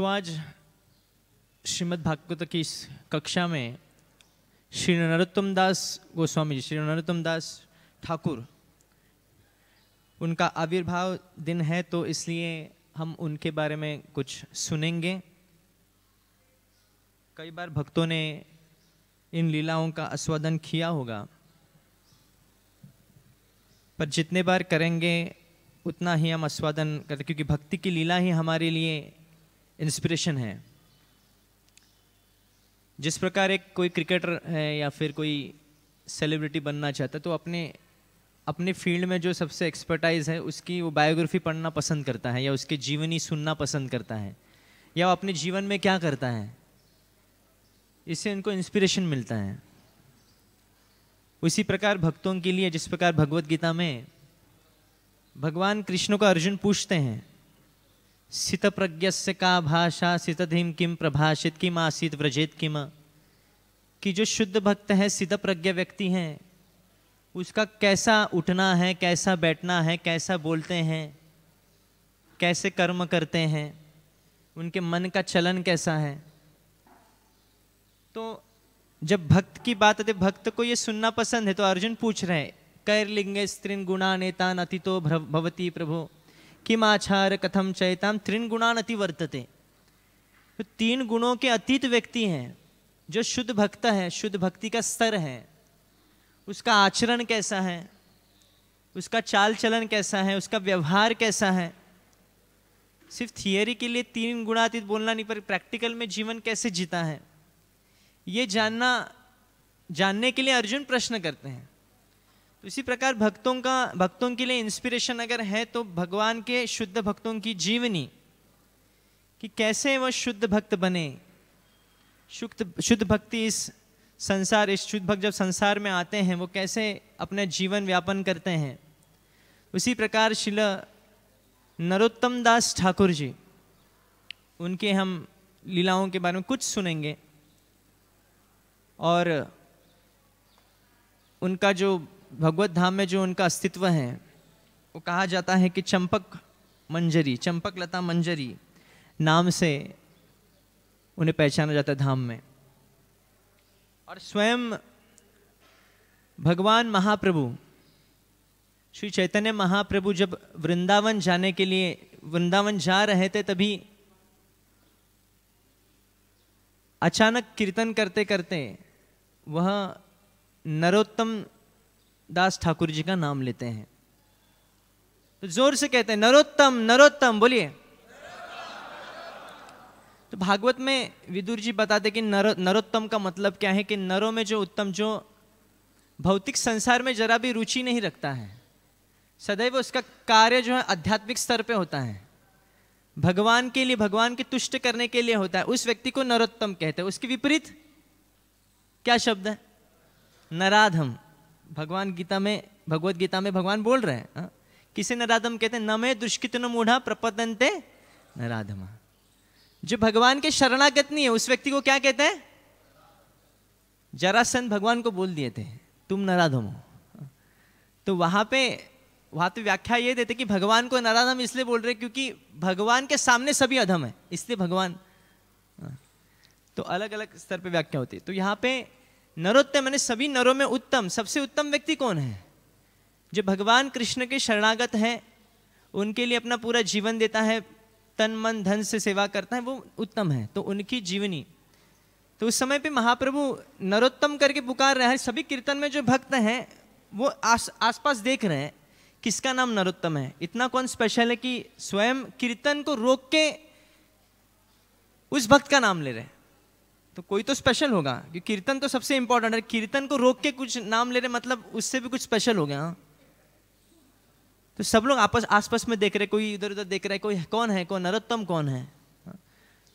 तो आज श्रीमद भागवत की इस कक्षा में श्री नरोत्तम दास गोस्वामी जी श्री नरोत्तम दास ठाकुर उनका आविर्भाव दिन है तो इसलिए हम उनके बारे में कुछ सुनेंगे कई बार भक्तों ने इन लीलाओं का आस्वादन किया होगा पर जितने बार करेंगे उतना ही हम आस्वादन करते क्योंकि भक्ति की लीला ही हमारे लिए इंस्पिरेशन है जिस प्रकार एक कोई क्रिकेटर है या फिर कोई सेलिब्रिटी बनना चाहता है तो अपने अपने फील्ड में जो सबसे एक्सपर्टाइज है उसकी वो बायोग्राफी पढ़ना पसंद करता है या उसके जीवनी सुनना पसंद करता है या वो अपने जीवन में क्या करता है इससे उनको इंस्पिरेशन मिलता है उसी प्रकार भक्तों के लिए जिस प्रकार भगवत गीता में भगवान कृष्ण को अर्जुन पूछते हैं सित प्रज्ञस्य का भाषा सितधीम किम प्रभाषित किम आसित व्रजित किम कि जो शुद्ध भक्त है सिद्ध प्रज्ञ व्यक्ति हैं उसका कैसा उठना है कैसा बैठना है कैसा बोलते हैं कैसे कर्म करते हैं उनके मन का चलन कैसा है तो जब भक्त की बात आती भक्त को ये सुनना पसंद है तो अर्जुन पूछ रहे हैं कैर लिंगे स्त्रीन गुणा नेता अतितो भवती प्रभु किम आचार कथम चैताम त्रिन गुणान अति वर्तते तो तीन गुणों के अतीत व्यक्ति हैं जो शुद्ध भक्त है शुद्ध भक्ति का स्तर है उसका आचरण कैसा है उसका चाल चलन कैसा है उसका व्यवहार कैसा है सिर्फ थियोरी के लिए तीन गुणातीत बोलना नहीं पर प्रैक्टिकल में जीवन कैसे जीता है ये जानना जानने के लिए अर्जुन प्रश्न करते हैं तो इसी प्रकार भक्तों का भक्तों के लिए इंस्पिरेशन अगर है तो भगवान के शुद्ध भक्तों की जीवनी कि कैसे वह शुद्ध भक्त बने शुद्ध शुद्ध भक्ति इस संसार इस शुद्ध भक्त जब संसार में आते हैं वो कैसे अपना जीवन व्यापन करते हैं उसी प्रकार शिल नरोत्तम दास ठाकुर जी उनके हम लीलाओं के बारे में कुछ सुनेंगे और उनका जो भगवत धाम में जो उनका अस्तित्व है वो कहा जाता है कि चंपक मंजरी चंपक लता मंजरी नाम से उन्हें पहचाना जाता है धाम में और स्वयं भगवान महाप्रभु श्री चैतन्य महाप्रभु जब वृंदावन जाने के लिए वृंदावन जा रहे थे तभी अचानक कीर्तन करते करते वह नरोत्तम दास ठाकुर जी का नाम लेते हैं तो जोर से कहते हैं नरोत्तम नरोत्तम बोलिए तो भागवत में विदुर जी बताते कि नरो नरोत्तम का मतलब क्या है कि नरों में जो उत्तम जो भौतिक संसार में जरा भी रुचि नहीं रखता है सदैव उसका कार्य जो है आध्यात्मिक स्तर पे होता है भगवान के लिए भगवान के तुष्ट करने के लिए होता है उस व्यक्ति को नरोत्तम कहते हैं उसके विपरीत क्या शब्द है नराधम भगवान गीता में भगवत गीता में भगवान बोल रहे हैं हाँ? किसे नराधम कहते हैं नमे दुष्कित मूढ़ा प्रपतनते नराधमा जो भगवान के शरणागत नहीं है उस व्यक्ति को क्या कहते हैं जरासंत भगवान को बोल दिए थे तुम नराधम हो तो वहां पे वहां तो व्याख्या ये देते कि भगवान को नराधम इसलिए बोल रहे क्योंकि भगवान के सामने सभी अधम है इसलिए भगवान हाँ। तो अलग अलग स्तर पे व्याख्या होती है तो यहाँ पे नरोत्तम मैंने सभी नरों में उत्तम सबसे उत्तम व्यक्ति कौन है जो भगवान कृष्ण के शरणागत है उनके लिए अपना पूरा जीवन देता है तन मन धन से सेवा करता है वो उत्तम है तो उनकी जीवनी तो उस समय पे महाप्रभु नरोत्तम करके पुकार रहे हैं सभी कीर्तन में जो भक्त हैं वो आस आसपास देख रहे हैं किसका नाम नरोत्तम है इतना कौन स्पेशल है कि स्वयं कीर्तन को रोक के उस भक्त का नाम ले रहे हैं तो कोई तो स्पेशल होगा क्योंकि कीर्तन तो सबसे इंपॉर्टेंट है कीर्तन को रोक के कुछ नाम ले रहे मतलब उससे भी कुछ स्पेशल हो गया हाँ। तो सब लोग आपस आसपास में देख रहे कोई इधर उधर देख रहा है कोई कौन है कौन नरोत्तम कौन है हाँ।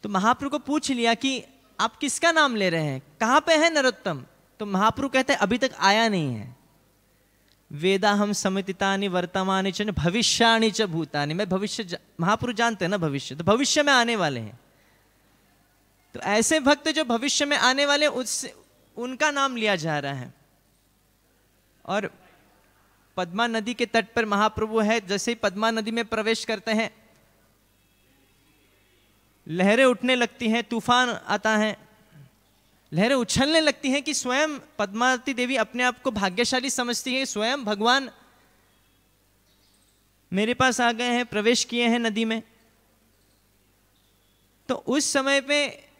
तो महाप्रभु को पूछ लिया कि आप किसका नाम ले रहे हैं कहाँ पे है नरोत्तम तो महाप्रभु कहते हैं अभी तक आया नहीं है वेदा हम समितिता वर्तमानी च भविष्याणी च भूतानी मैं भविष्य जा, महापुरुष जानते हैं ना भविष्य तो भविष्य में आने वाले हैं तो ऐसे भक्त जो भविष्य में आने वाले उससे उनका नाम लिया जा रहा है और पद्मा नदी के तट पर महाप्रभु है जैसे ही पद्मा नदी में प्रवेश करते हैं लहरें उठने लगती हैं तूफान आता है लहरें उछलने लगती हैं कि स्वयं पद्मावती देवी अपने आप को भाग्यशाली समझती है स्वयं भगवान मेरे पास आ गए हैं प्रवेश किए हैं नदी में तो उस समय पे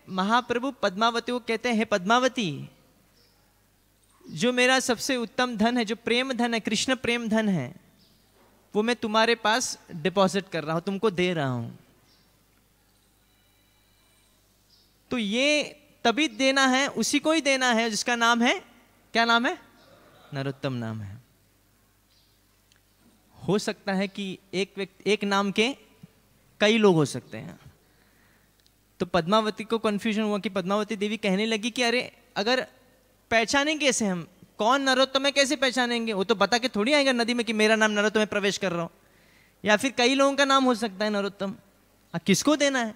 महाप्रभु पद्मावती को कहते हैं पद्मावती जो मेरा सबसे उत्तम धन है जो प्रेम धन है कृष्ण प्रेम धन है वो मैं तुम्हारे पास डिपॉजिट कर रहा हूं तुमको दे रहा हूं तो ये तभी देना है उसी को ही देना है जिसका नाम है क्या नाम है नरोत्तम नाम है हो सकता है कि एक व्यक्ति एक नाम के कई लोग हो सकते हैं तो पद्मावती को कन्फ्यूजन हुआ कि पद्मावती देवी कहने लगी कि अरे अगर पहचाने कैसे हम कौन नरोत्तम है कैसे पहचानेंगे वो तो बता के थोड़ी आएगा नदी में कि मेरा नाम नरोत्तम है प्रवेश कर रहा हूँ या फिर कई लोगों का नाम हो सकता है नरोत्तम किसको देना है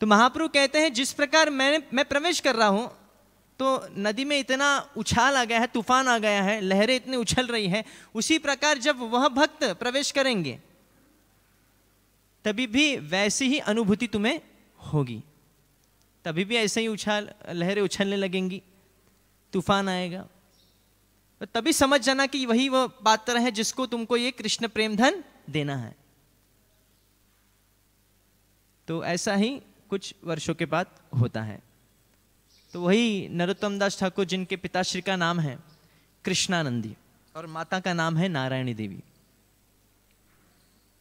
तो महाप्रभु कहते हैं जिस प्रकार मैं मैं प्रवेश कर रहा हूं तो नदी में इतना उछाल आ गया है तूफान आ गया है लहरें इतनी उछल रही है उसी प्रकार जब वह भक्त प्रवेश करेंगे तभी भी वैसी ही अनुभूति तुम्हें होगी तभी भी ऐसे ही उछाल लहरें उछलने लगेंगी तूफान आएगा तभी समझ जाना कि वही वह पात्र है जिसको तुमको ये कृष्ण प्रेम धन देना है तो ऐसा ही कुछ वर्षों के बाद होता है तो वही नरोत्तम दास ठाकुर जिनके पिताश्री का नाम है कृष्णानंदी और माता का नाम है नारायणी देवी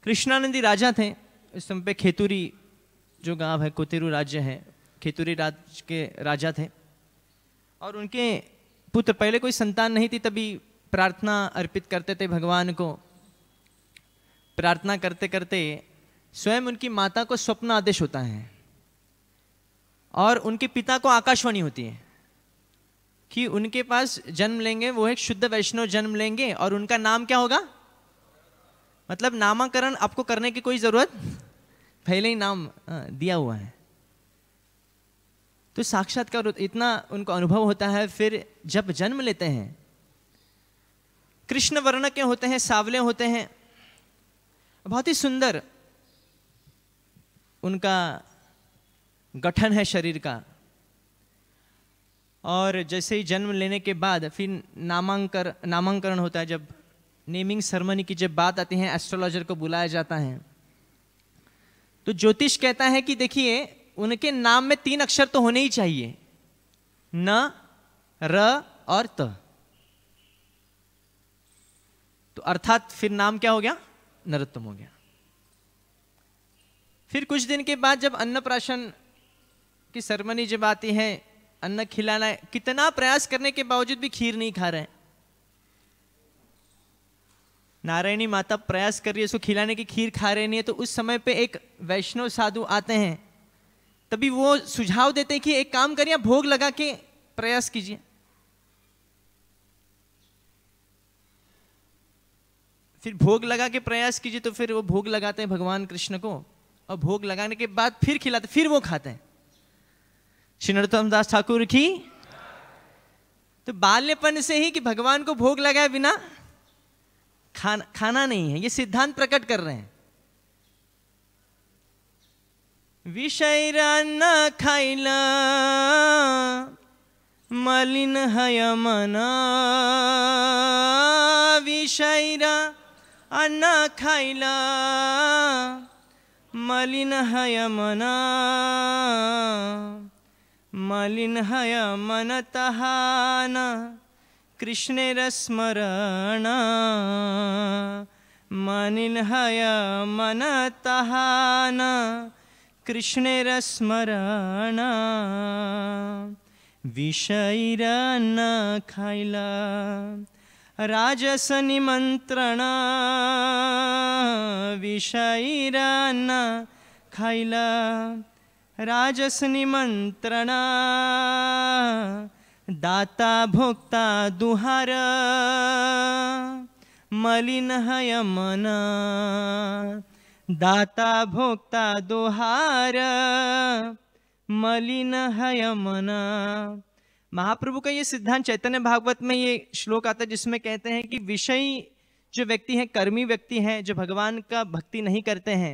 कृष्णानंदी राजा थे इस समय पे खेतूरी जो गांव है कोतेरू राज्य है खेतूरी राज्य के राजा थे और उनके पुत्र पहले कोई संतान नहीं थी तभी प्रार्थना अर्पित करते थे भगवान को प्रार्थना करते करते स्वयं उनकी माता को स्वप्न आदेश होता है और उनके पिता को आकाशवाणी होती है कि उनके पास जन्म लेंगे वो एक शुद्ध वैष्णव जन्म लेंगे और उनका नाम क्या होगा मतलब नामकरण आपको करने की कोई ज़रूरत पहले ही नाम दिया हुआ है तो साक्षात्कार इतना उनको अनुभव होता है फिर जब जन्म लेते हैं कृष्ण वर्ण के होते हैं सावले होते हैं बहुत ही सुंदर उनका गठन है शरीर का और जैसे ही जन्म लेने के बाद फिर नामांकर नामांकरण होता है जब नेमिंग सरमनी की जब बात आती है एस्ट्रोलॉजर को बुलाया जाता है तो ज्योतिष कहता है कि देखिए उनके नाम में तीन अक्षर तो होने ही चाहिए न र और त तो अर्थात फिर नाम क्या हो गया नरोत्तम हो गया फिर कुछ दिन के बाद जब अन्नप्राशन की सरमनी जब आती है अन्न खिलाना कितना प्रयास करने के बावजूद भी खीर नहीं खा रहे हैं नारायणी माता प्रयास कर रही है उसको खिलाने की खीर खा रही नहीं है तो उस समय पे एक वैष्णव साधु आते हैं तभी वो सुझाव देते हैं कि एक काम करिए भोग लगा के प्रयास कीजिए फिर भोग लगा के प्रयास कीजिए तो फिर वो भोग लगाते हैं भगवान कृष्ण को और भोग लगाने के बाद फिर खिलाते फिर वो खाते हैं श्री नरोत्तम दास ठाकुर की तो बाल्यपन से ही कि भगवान को भोग लगाए बिना खाना खाना नहीं है ये सिद्धांत प्रकट कर रहे हैं विषय न खाइला मलिन है मना विषयरा अन्न खाइला मलिन है मना मलिन है मन तहाना कृष्णेर स्मरण मनिन्हय मनतः न कृष्णेरस्मरण विषयीरनखैल राजसनिमन्त्रण विषयैरन् खैल राजस निमन्त्रणा दाता भोक्ता दुहार मलिन हय मन दाता भोक्ता दोहार मलिन हय मन महाप्रभु का ये सिद्धांत चैतन्य भागवत में ये श्लोक आता है जिसमें कहते हैं कि विषय जो व्यक्ति हैं कर्मी व्यक्ति हैं जो भगवान का भक्ति नहीं करते हैं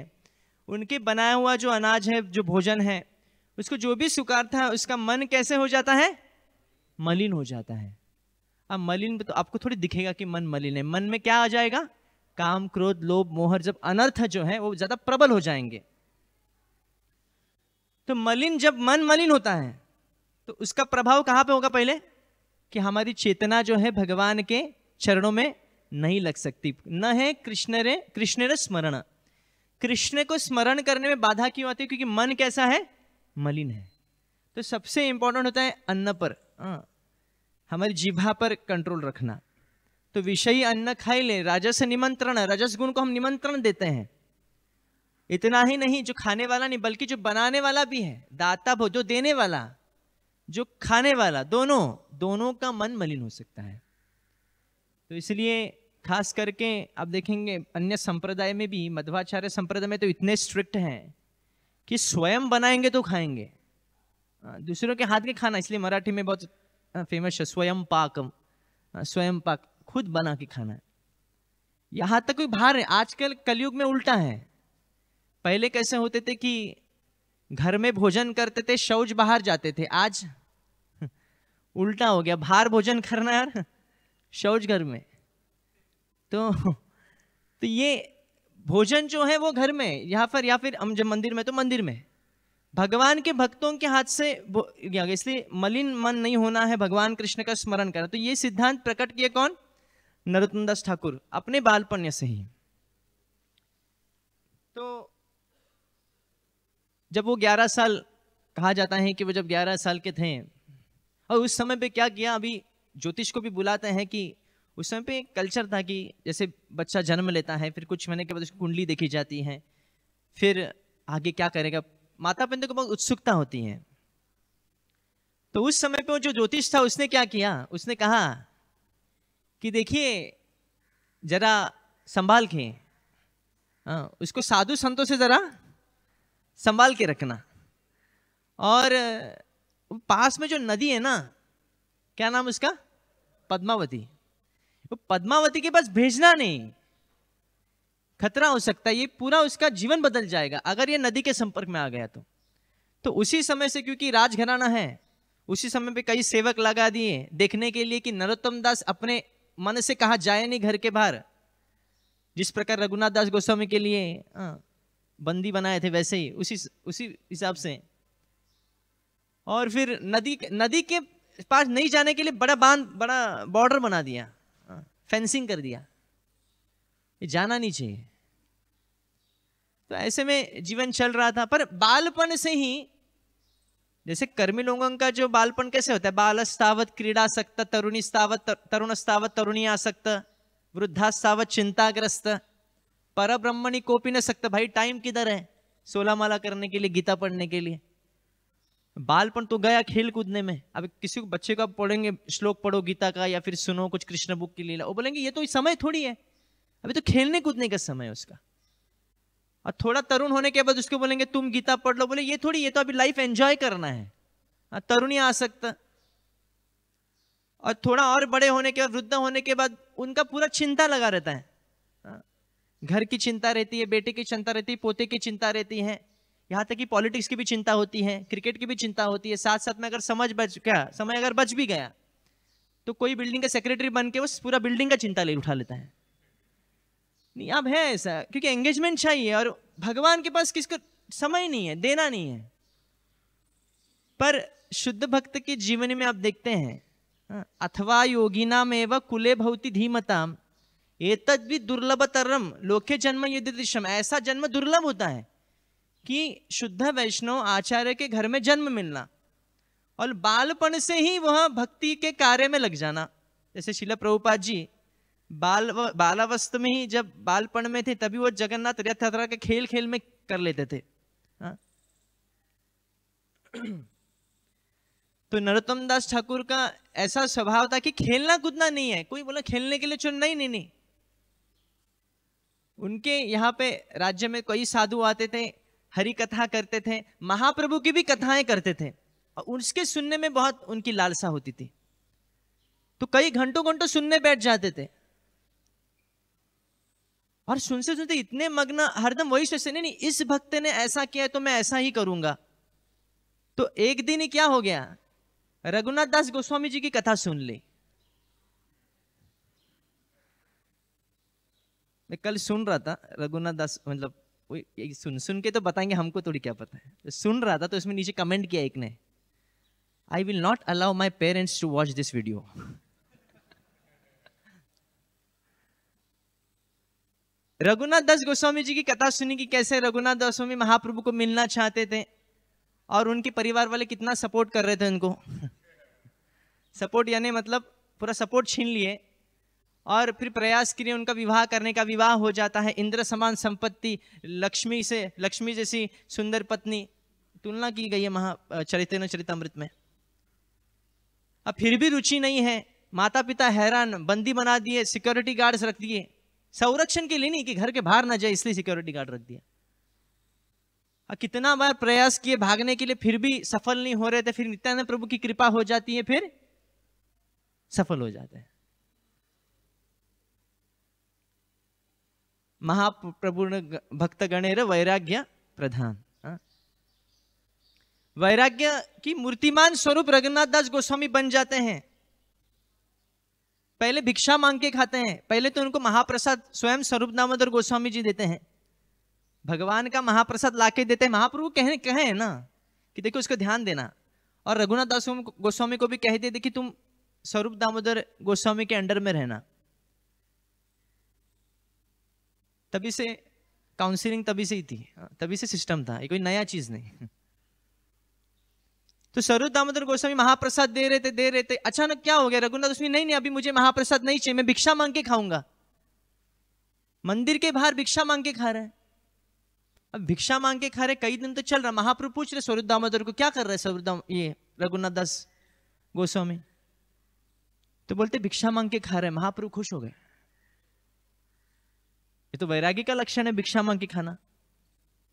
उनके बनाया हुआ जो अनाज है जो भोजन है उसको जो भी स्वीकार था उसका मन कैसे हो जाता है मलिन हो जाता है अब मलिन तो आपको थोड़ी दिखेगा कि मन मलिन है मन में क्या आ जाएगा काम क्रोध लोभ मोहर जब अनर्थ जो है वो ज्यादा प्रबल हो जाएंगे तो मलिन जब मन मलिन होता है तो उसका प्रभाव कहां पे होगा पहले कि हमारी चेतना जो है भगवान के चरणों में नहीं लग सकती न है कृष्ण रे कृष्ण रे स्मरण कृष्ण को स्मरण करने में बाधा क्यों आती है क्योंकि मन कैसा है मलिन है तो सबसे इंपॉर्टेंट होता है अन्न पर हाँ, हमारी जीभा पर कंट्रोल रखना तो विषयी अन्न खाई ले राजस निमंत्रण रजस गुण को हम निमंत्रण देते हैं इतना ही नहीं जो खाने वाला नहीं बल्कि जो बनाने वाला भी है दाता भो जो देने वाला जो खाने वाला दोनों दोनों का मन मलिन हो सकता है तो इसलिए खास करके आप देखेंगे अन्य संप्रदाय में भी मध्वाचार्य संप्रदाय में तो इतने स्ट्रिक्ट हैं कि स्वयं बनाएंगे तो खाएंगे दूसरों के हाथ के खाना इसलिए मराठी में बहुत फेमस है स्वयं पाक स्वयं पाक खुद बना के खाना है यहाँ तक कोई बाहर है आजकल कलयुग में उल्टा है पहले कैसे होते थे कि घर में भोजन करते थे शौच बाहर जाते थे आज उल्टा हो गया बाहर भोजन करना यार शौच घर में तो तो ये भोजन जो है वो घर में या फिर या फिर हम जब मंदिर में तो मंदिर में भगवान के भक्तों के हाथ से इसलिए मलिन मन नहीं होना है भगवान कृष्ण का स्मरण करना तो ये सिद्धांत प्रकट किए कौन नरोत्तम दास ठाकुर अपने बालपण्य से ही तो जब वो 11 साल कहा जाता है कि वो जब 11 साल के थे और उस समय पे क्या किया अभी ज्योतिष को भी बुलाते हैं कि उस समय पे कल्चर था कि जैसे बच्चा जन्म लेता है फिर कुछ महीने के बाद उसकी कुंडली देखी जाती है फिर आगे क्या करेगा माता पिता को बहुत उत्सुकता होती है तो उस समय पे जो ज्योतिष था उसने क्या किया उसने कहा कि देखिए जरा संभाल के हाँ, उसको साधु संतों से ज़रा संभाल के रखना और पास में जो नदी है ना क्या नाम उसका पद्मावती वो पद्मावती के पास भेजना नहीं खतरा हो सकता है ये पूरा उसका जीवन बदल जाएगा अगर ये नदी के संपर्क में आ गया तो तो उसी समय से क्योंकि राजघराना है उसी समय पे कई सेवक लगा दिए देखने के लिए कि नरोत्तम दास अपने मन से कहा जाए नहीं घर के बाहर जिस प्रकार रघुनाथ दास गोस्वामी के लिए आ, हाँ, बंदी बनाए थे वैसे ही उसी उसी हिसाब से और फिर नदी नदी के पास नहीं जाने के लिए बड़ा बांध बड़ा बॉर्डर बना दिया हाँ, फेंसिंग कर दिया ये जाना नहीं चाहिए तो ऐसे में जीवन चल रहा था पर बालपन से ही जैसे कर्मी लोगों का जो बालपन कैसे होता है बालस्तावत क्रीड़ा सक्त तरुणी स्तावत तरुणस्तावत तरुणी आसक्त वृद्धास्तावत चिंताग्रस्त पर ब्रह्मणी कोपी न सकता भाई टाइम किधर है सोला माला करने के लिए गीता पढ़ने के लिए बालपन तो गया खेल कूदने में अब किसी बच्चे का पढ़ेंगे श्लोक पढ़ो गीता का या फिर सुनो कुछ कृष्ण बुक की लीला वो बोलेंगे ये तो समय थोड़ी है अभी तो खेलने कूदने का समय है उसका और थोड़ा तरुण होने के बाद उसको बोलेंगे तुम गीता पढ़ लो बोले ये थोड़ी ये तो अभी लाइफ एंजॉय करना है हाँ, तरुण ही आ सकता और थोड़ा और बड़े होने के बाद वृद्ध होने के बाद उनका पूरा चिंता लगा रहता है हाँ, घर की चिंता रहती है बेटे की चिंता रहती है पोते की चिंता रहती है यहाँ तक कि पॉलिटिक्स की भी चिंता होती है क्रिकेट की भी चिंता होती है साथ साथ में अगर समझ बच गया समय अगर बच भी गया तो कोई बिल्डिंग का सेक्रेटरी बन के वो पूरा बिल्डिंग का चिंता ले उठा लेता है नहीं अब है ऐसा क्योंकि एंगेजमेंट चाहिए और भगवान के पास किसको समय नहीं है देना नहीं है पर शुद्ध भक्त के जीवन में आप देखते हैं हाँ, अथवा नाम एवं कुले भवती धीमताम तद भी दुर्लभ तरम लोके जन्म युद्ध दृश्यम ऐसा जन्म दुर्लभ होता है कि शुद्ध वैष्णव आचार्य के घर में जन्म मिलना और बालपन से ही वह भक्ति के कार्य में लग जाना जैसे शिला प्रभुपाद जी बाल बालावस्थ में ही जब बालपण में थे तभी वो जगन्नाथ रथ यात्रा के खेल खेल में कर लेते थे हाँ। तो नरोत्तम दास ठाकुर का ऐसा स्वभाव था कि खेलना कूदना नहीं है कोई बोला खेलने के लिए चुनना ही नहीं नहीं उनके यहाँ पे राज्य में कई साधु आते थे हरि कथा करते थे महाप्रभु की भी कथाएं करते थे और उसके सुनने में बहुत उनकी लालसा होती थी तो कई घंटों घंटों सुनने बैठ जाते थे और सुनते सुनते इतने मग्न हरदम वही सोचते नहीं नहीं इस भक्त ने ऐसा किया है तो मैं ऐसा ही करूंगा तो एक दिन ही क्या हो गया रघुनाथ दास गोस्वामी जी की कथा सुन ली मैं कल सुन रहा था रघुनाथ दास मतलब सुन सुन के तो बताएंगे हमको थोड़ी क्या पता है तो सुन रहा था तो इसमें नीचे कमेंट किया एक ने I will not allow my parents to watch this video Raghunath Das Goswami ji की कथा सुनी कि कैसे रघुनाथ दास गोस्वामी महाप्रभु को मिलना चाहते थे और उनके परिवार वाले कितना सपोर्ट कर रहे थे उनको सपोर्ट यानी मतलब पूरा सपोर्ट छीन लिए और फिर प्रयास किए उनका विवाह करने का विवाह हो जाता है इंद्र समान संपत्ति लक्ष्मी से लक्ष्मी जैसी सुंदर पत्नी तुलना की गई है महा चरित्र चरितमृत में अब फिर भी रुचि नहीं है माता पिता हैरान बंदी बना दिए सिक्योरिटी गार्ड्स रख दिए संरक्षण के लिए नहीं कि घर के बाहर ना जाए इसलिए सिक्योरिटी गार्ड रख दिया कितना बार प्रयास किए भागने के लिए फिर भी सफल नहीं हो रहे थे फिर नित्यानंद प्रभु की कृपा हो जाती है फिर सफल हो जाते हैं महाप्रभु भक्त गणेर वैराग्य प्रधान हाँ। वैराग्य की मूर्तिमान स्वरूप रघुनाथ दास गोस्वामी बन जाते हैं पहले भिक्षा मांग के खाते हैं पहले तो उनको महाप्रसाद स्वयं स्वरूप दामोदर गोस्वामी जी देते हैं भगवान का महाप्रसाद ला के देते हैं महाप्रभु कहें कहें ना कि देखो उसको ध्यान देना और रघुनाथ दास गोस्वामी को भी कह दे कि तुम स्वरूप दामोदर गोस्वामी के अंडर में रहना तभी से काउंसिलिंग तभी से ही थी हाँ, तभी से सिस्टम था ये कोई नया चीज़ नहीं तो सरुद दामोदर गोस्वामी महाप्रसाद दे रहे थे दे रहे थे अचानक क्या हो गया रघुनाथ गोस्वामी नहीं नहीं अभी मुझे महाप्रसाद नहीं चाहिए मैं भिक्षा मांग के खाऊंगा मंदिर के बाहर भिक्षा मांग के खा रहे हैं अब भिक्षा मांग के खा रहे कई दिन तो चल रहा महाप्रभु पूछ रहे स्वरूप दामोदर को क्या कर रहे स्वरूप ये रघुनाथ दास गोस्वामी तो बोलते भिक्षा मांग के खा रहे महाप्रभु खुश हो गए ये तो वैरागी का लक्षण है भिक्षा मांग के खाना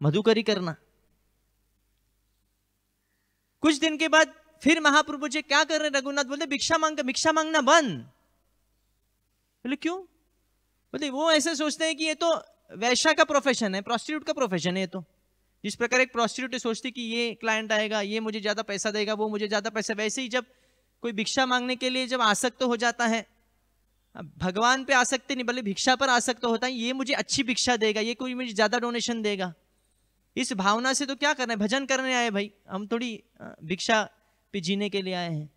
मधुकरी करना कुछ दिन के बाद फिर महाप्रभु जी क्या कर रहे रघुनाथ बोले भिक्षा मांग भिक्षा मांगना बंद बोले क्यों बोले वो ऐसे सोचते हैं कि ये तो वैश्य का प्रोफेशन है प्रोस्टिट्यूट का प्रोफेशन है ये तो जिस प्रकार एक प्रोस्टिट्यूट सोचती कि ये क्लाइंट आएगा ये मुझे ज़्यादा पैसा देगा वो मुझे ज़्यादा पैसा वैसे ही जब कोई भिक्षा मांगने के लिए जब आसक्त तो हो जाता है भगवान पे आसक्ति नहीं बल्कि भिक्षा पर आसक्त तो होता है ये मुझे अच्छी भिक्षा देगा ये कोई मुझे ज़्यादा डोनेशन देगा इस भावना से तो क्या करना है भजन करने आए भाई हम थोड़ी भिक्षा पे जीने के लिए आए हैं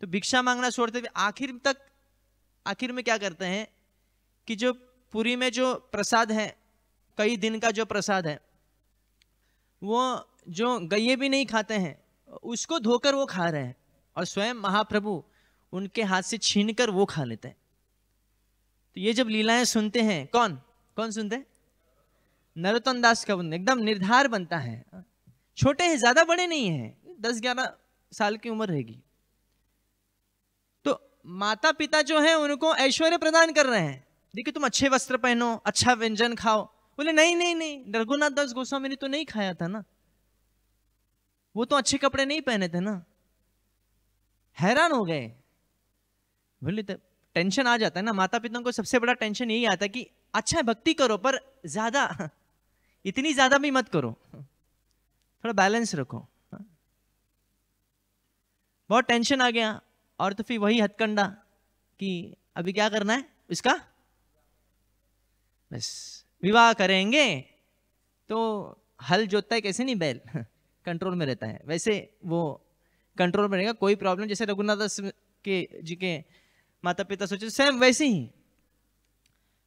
तो भिक्षा मांगना छोड़ते हुए आखिर तक आखिर में क्या करते हैं कि जो पूरी में जो प्रसाद है कई दिन का जो प्रसाद है वो जो गये भी नहीं खाते हैं उसको धोकर वो खा रहे हैं और स्वयं महाप्रभु उनके हाथ से छीन कर वो खा लेते हैं तो ये जब लीलाएं सुनते हैं कौन कौन सुनते हैं नरोत्तम दास का एकदम निर्धार बनता है छोटे हैं ज्यादा बड़े नहीं हैं दस ग्यारह साल की उम्र रहेगी तो माता पिता जो है उनको ऐश्वर्य प्रदान कर रहे हैं देखिए तुम अच्छे वस्त्र पहनो अच्छा व्यंजन खाओ बोले नहीं नहीं नहीं रघुनाथ दास गोस्वामी ने तो नहीं खाया था ना वो तो अच्छे कपड़े नहीं पहने थे ना हैरान हो गए बोले तो टेंशन आ जाता है ना माता पिता को सबसे बड़ा टेंशन यही आता है कि अच्छा भक्ति करो पर ज्यादा इतनी ज्यादा भी मत करो थोड़ा बैलेंस रखो बहुत टेंशन आ गया और तो फिर वही हथकंडा कि अभी क्या करना है इसका बस विवाह करेंगे तो हल जोतता है कैसे नहीं बैल कंट्रोल में रहता है वैसे वो कंट्रोल में रहेगा कोई प्रॉब्लम जैसे रघुनाथ दास के जी के माता पिता सोचे सेम वैसे ही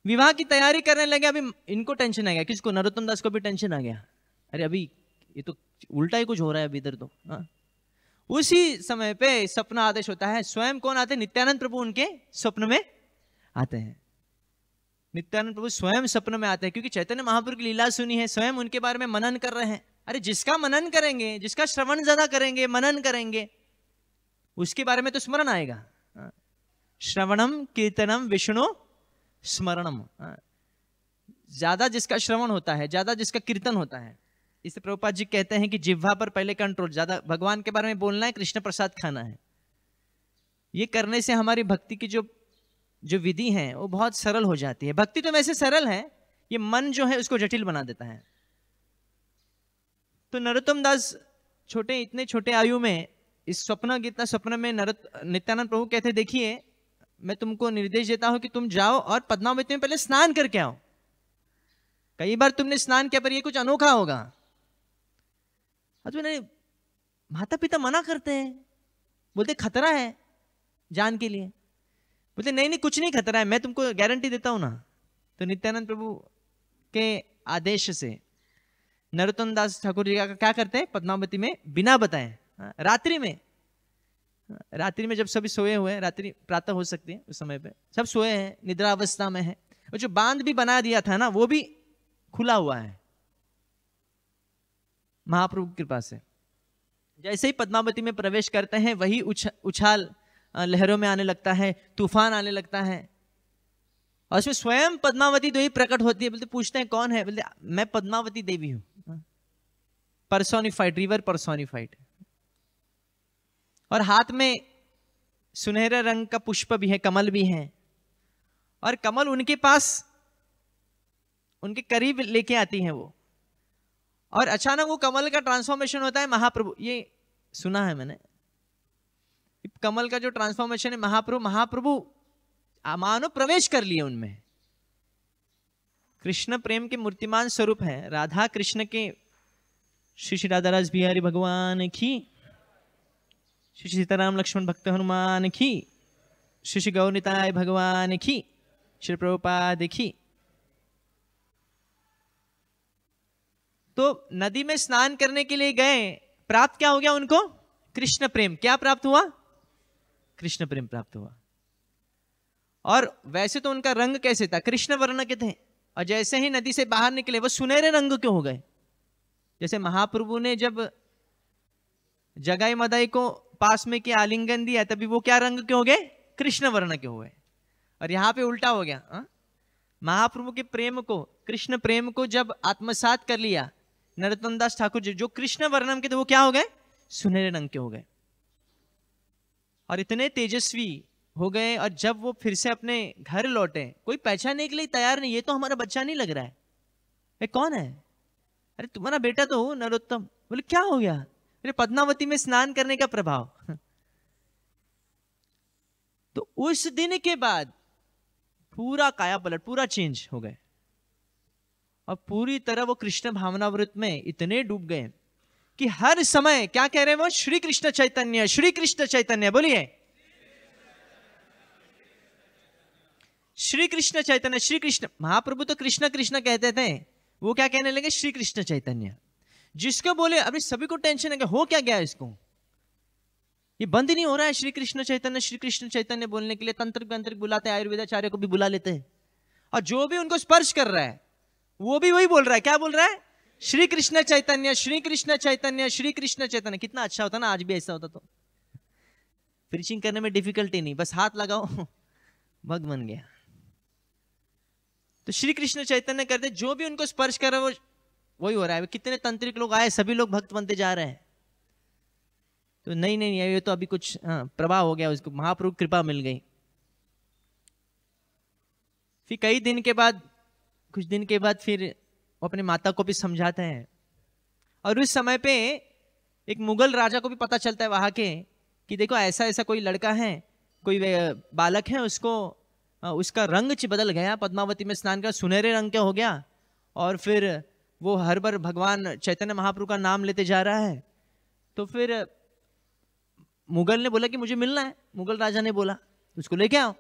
विवाह की तैयारी करने लगे अभी इनको टेंशन आ गया किसको नरोत्तम दास को भी टेंशन आ गया अरे अभी ये तो उल्टा ही कुछ हो रहा है अभी इधर तो हाँ उसी समय पे सपना आदेश होता है स्वयं कौन आते नित्यानंद प्रभु उनके स्वप्न में आते हैं नित्यानंद प्रभु स्वयं स्वप्न में आते हैं क्योंकि चैतन्य महापुर की लीला सुनी है स्वयं उनके बारे में मनन कर रहे हैं अरे जिसका मनन करेंगे जिसका श्रवण ज्यादा करेंगे मनन करेंगे उसके बारे में तो स्मरण आएगा हाँ। श्रवणम कीर्तनम विष्णु स्मरणम हाँ। ज्यादा जिसका श्रवण होता है ज्यादा जिसका कीर्तन होता है इसे प्रभुपाद जी कहते हैं कि जिह्वा पर पहले कंट्रोल ज्यादा भगवान के बारे में बोलना है कृष्ण प्रसाद खाना है ये करने से हमारी भक्ति की जो जो विधि है वो बहुत सरल हो जाती है भक्ति तो वैसे सरल है ये मन जो है उसको जटिल बना देता है तो नरोत्तम दास छोटे इतने छोटे आयु में इस स्वप्न गीता स्वप्न में नरत नित्यानंद प्रभु कहते देखिए मैं तुमको निर्देश देता हूं कि तुम जाओ और पद्मावती में पहले स्नान करके आओ कई बार तुमने स्नान किया पर ये कुछ अनोखा होगा नहीं माता पिता मना करते हैं बोलते खतरा है जान के लिए बोलते नहीं नहीं कुछ नहीं खतरा है मैं तुमको गारंटी देता हूं ना तो नित्यानंद प्रभु के आदेश से नरोत्तम दास ठाकुर जी का क्या करते हैं पद्मावती में बिना बताए हाँ, रात्रि में रात्रि में जब सभी सोए हुए हैं रात्रि प्रातः हो सकती है उस समय पे सब सोए हैं निद्रा अवस्था में है और जो बांध भी बना दिया था ना वो भी खुला हुआ है महाप्रभु की कृपा से जैसे ही पद्मावती में प्रवेश करते हैं वही उछ, उछाल लहरों में आने लगता है तूफान आने लगता है और उसमें स्वयं पद्मावती देवी प्रकट होती है बोलते पूछते हैं कौन है बोलते मैं पद्मावती देवी हूँ परसोनिफाइड रिवर परसोनिफाइड और हाथ में सुनहरे रंग का पुष्प भी है कमल भी है और कमल उनके पास उनके करीब लेके आती है वो और अचानक वो कमल का ट्रांसफॉर्मेशन होता है महाप्रभु ये सुना है मैंने कमल का जो ट्रांसफॉर्मेशन है महाप्रभु महाप्रभु मानो प्रवेश कर लिए उनमें कृष्ण प्रेम के मूर्तिमान स्वरूप है राधा कृष्ण के श्री श्री राधा राज बिहारी भगवान की श्री सीताराम लक्ष्मण भक्त हनुमान की श्री श्री गौनिताय भगवान की श्री प्रभुपाद की तो नदी में स्नान करने के लिए गए प्राप्त क्या हो गया उनको कृष्ण प्रेम क्या प्राप्त हुआ कृष्ण प्रेम प्राप्त हुआ और वैसे तो उनका रंग कैसे था कृष्ण वर्ण के थे और जैसे ही नदी से बाहर निकले वो सुनहरे रंग क्यों हो गए जैसे महाप्रभु ने जब जगाई मदाई को पास में क्या आलिंगन दिया तभी वो क्या रंग के हो गए कृष्ण वर्ण के गए और यहाँ पे उल्टा हो गया हाँ? महाप्रभु के प्रेम को कृष्ण प्रेम को जब आत्मसात कर लिया नरोत्तम दास ठाकुर जी जो कृष्ण वर्णम के थे तो वो क्या हो गए सुनहरे रंग के हो गए और इतने तेजस्वी हो गए और जब वो फिर से अपने घर लौटे कोई पहचानने के लिए तैयार नहीं ये तो हमारा बच्चा नहीं लग रहा है ए, कौन है अरे तुम्हारा बेटा तो हो नरोत्तम बोले क्या हो गया फिर पद्मावती में स्नान करने का प्रभाव तो उस दिन के बाद पूरा काया पलट पूरा चेंज हो गए और पूरी तरह वो कृष्ण भावनावृत में इतने डूब गए कि हर समय क्या कह रहे हैं वो श्री कृष्ण चैतन्य श्री कृष्ण चैतन्य बोलिए श्री कृष्ण चैतन्य श्री कृष्ण महाप्रभु तो कृष्ण कृष्ण कहते थे वो क्या कहने लगे श्री कृष्ण चैतन्य जिसको बोले अभी सभी को टेंशन है कि हो क्या गया इसको ये बंद ही नहीं हो रहा है श्री कृष्ण चैतन्य श्री कृष्ण चैतन्य बोलने के लिए तंत्र तंत्र बुलाते हैं आयुर्वेदाचार्य को भी बुला लेते हैं और जो भी उनको स्पर्श कर रहा है वो भी वही बोल रहा है क्या बोल रहा है श्री कृष्ण चैतन्य श्री कृष्ण चैतन्य श्री कृष्ण चैतन्य कितना अच्छा होता ना आज भी ऐसा होता तो प्रीचिंग करने में डिफिकल्टी नहीं बस हाथ लगाओ भग बन गया तो श्री कृष्ण चैतन्य करते जो भी उनको स्पर्श कर रहा है वो वही हो रहा है कितने तांत्रिक लोग आए सभी लोग भक्त बनते जा रहे हैं तो नहीं नहीं ये तो अभी कुछ हाँ, प्रभाव हो गया उसको महाप्रभु कृपा मिल गई फिर कई दिन के बाद कुछ दिन के बाद फिर वो अपने माता को भी समझाते हैं और उस समय पे एक मुगल राजा को भी पता चलता है वहां के कि देखो ऐसा ऐसा कोई लड़का है कोई बालक है उसको उसका रंग बदल गया पद्मावती में स्नान कर सुनहरे रंग का हो गया और फिर वो हर बार भगवान चैतन्य महाप्रभु का नाम लेते जा रहा है तो फिर मुगल ने बोला कि मुझे मिलना है मुगल राजा ने बोला उसको लेके आओ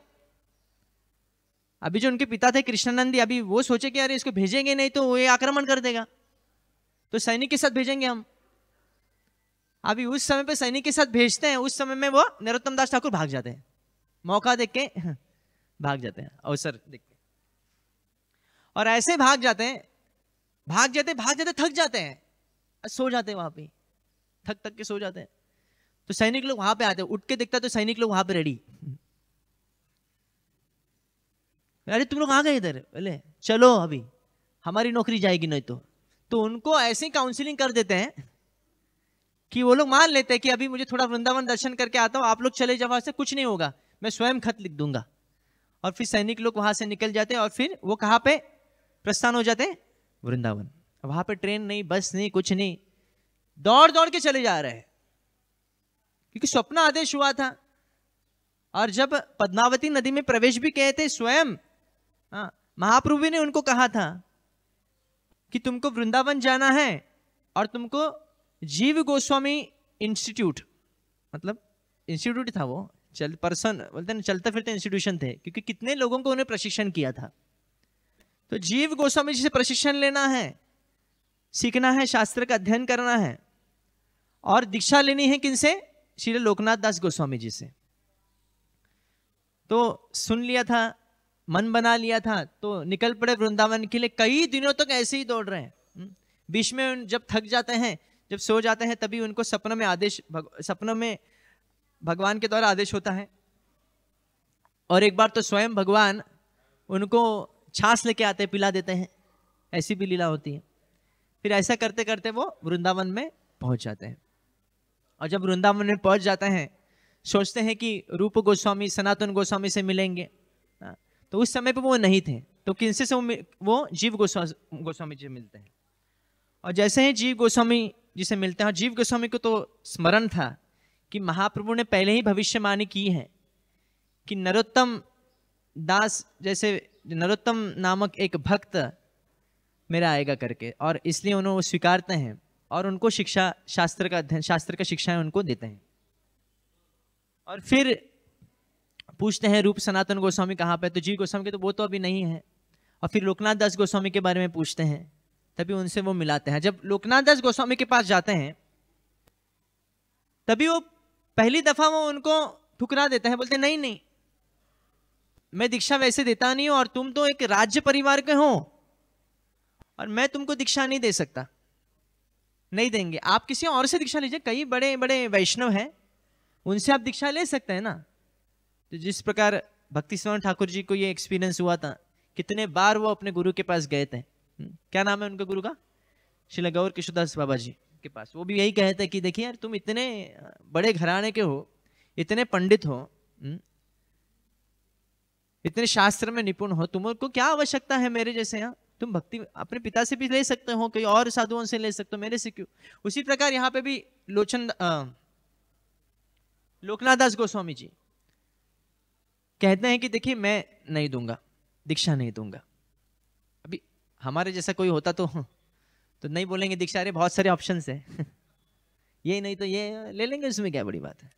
अभी जो उनके पिता थे कृष्णानंदी अभी वो सोचे कि अरे इसको भेजेंगे नहीं तो ये आक्रमण कर देगा तो सैनिक के साथ भेजेंगे हम अभी उस समय पे सैनिक के साथ भेजते हैं उस समय में वो नरोत्तम दास ठाकुर भाग जाते हैं मौका देख के भाग जाते हैं अवसर देख के और ऐसे भाग जाते हैं भाग जाते भाग जाते थक जाते हैं सो जाते हैं वहां पे थक थक के सो जाते हैं तो सैनिक लोग वहां पे आते हैं उठ के देखता तो सैनिक लोग वहां पे रेडी अरे तुम लोग आ गए इधर बोले चलो अभी हमारी नौकरी जाएगी नहीं तो तो उनको ऐसे काउंसलिंग कर देते हैं कि वो लोग मान लेते हैं कि अभी मुझे थोड़ा वृंदावन दर्शन करके आता हूँ आप लोग चले जाओ से कुछ नहीं होगा मैं स्वयं खत लिख दूंगा और फिर सैनिक लोग वहां से निकल जाते हैं और फिर वो कहाँ पे प्रस्थान हो जाते हैं वृंदावन वहां पे ट्रेन नहीं बस नहीं कुछ नहीं दौड़ दौड़ के चले जा रहे हैं क्योंकि स्वप्न आदेश हुआ था और जब पद्मावती नदी में प्रवेश भी कहे थे स्वयं हाँ, महाप्रभु ने उनको कहा था कि तुमको वृंदावन जाना है और तुमको जीव गोस्वामी इंस्टीट्यूट मतलब इंस्टीट्यूट था वो चल पर्सन बोलते ना चलते फिरते इंस्टीट्यूशन थे क्योंकि कितने लोगों को उन्हें प्रशिक्षण किया था तो जीव गोस्वामी जी से प्रशिक्षण लेना है सीखना है शास्त्र का अध्ययन करना है और दीक्षा लेनी है किनसे श्री लोकनाथ दास गोस्वामी जी से तो सुन लिया था मन बना लिया था तो निकल पड़े वृंदावन के लिए कई दिनों तक तो ऐसे ही दौड़ रहे हैं हम्म, बीच में जब थक जाते हैं जब सो जाते हैं तभी उनको सपनों में आदेश सपनों में भगवान के द्वारा आदेश होता है और एक बार तो स्वयं भगवान उनको छाछ लेके आते पिला देते हैं ऐसी भी लीला होती है फिर ऐसा करते करते वो वृंदावन में पहुंच जाते हैं और जब वृंदावन में पहुंच जाते हैं सोचते हैं कि रूप गोस्वामी सनातन गोस्वामी से मिलेंगे हाँ, तो उस समय पर वो नहीं थे तो किनसे से वो, वो जीव गोस्वामी गोस्वामी जी मिलते हैं और जैसे ही जीव गोस्वामी जी से मिलते हैं जीव गोस्वामी को तो स्मरण था कि महाप्रभु ने पहले ही भविष्यवाणी की है कि नरोत्तम दास जैसे नरोत्तम नामक एक भक्त मेरा आएगा करके और इसलिए उन्होंने वो स्वीकारते हैं और उनको शिक्षा शास्त्र का अध्ययन शास्त्र का शिक्षाएं उनको देते हैं और फिर पूछते हैं रूप सनातन गोस्वामी कहाँ पे तो जी गोस्वामी के तो वो तो अभी नहीं है और फिर लोकनाथ दास गोस्वामी के बारे में पूछते हैं तभी उनसे वो मिलाते हैं जब लोकनाथ दास गोस्वामी के पास जाते हैं तभी वो पहली दफ़ा वो उनको ठुकरा देते हैं बोलते नहीं नहीं मैं दीक्षा वैसे देता नहीं हूं और तुम तो एक राज्य परिवार के हो और मैं तुमको दीक्षा नहीं दे सकता नहीं देंगे आप किसी और से दीक्षा लीजिए कई बड़े बड़े वैष्णव हैं उनसे आप दीक्षा ले सकते हैं ना तो जिस प्रकार भक्ति स्वर्ण ठाकुर जी को ये एक्सपीरियंस हुआ था कितने बार वो अपने गुरु के पास गए थे हम्म। क्या नाम है उनके गुरु का श्री गौर किशोरदास बाबा जी के पास वो भी यही कहते कि देखिए यार तुम इतने बड़े घराने के हो इतने पंडित हो हम्म, इतने शास्त्र में निपुण हो तुमको क्या आवश्यकता है मेरे जैसे यहाँ तुम भक्ति अपने पिता से भी ले सकते हो कई और साधुओं से ले सकते हो मेरे से क्यों उसी प्रकार यहाँ पे भी लोचन लोकनाथ दास गोस्वामी जी कहते हैं कि देखिए मैं नहीं दूंगा दीक्षा नहीं दूंगा अभी हमारे जैसा कोई होता तो हम्म, तो नहीं बोलेंगे दीक्षा अरे बहुत सारे ऑप्शन है ये नहीं तो ये ले लेंगे उसमें क्या बड़ी बात है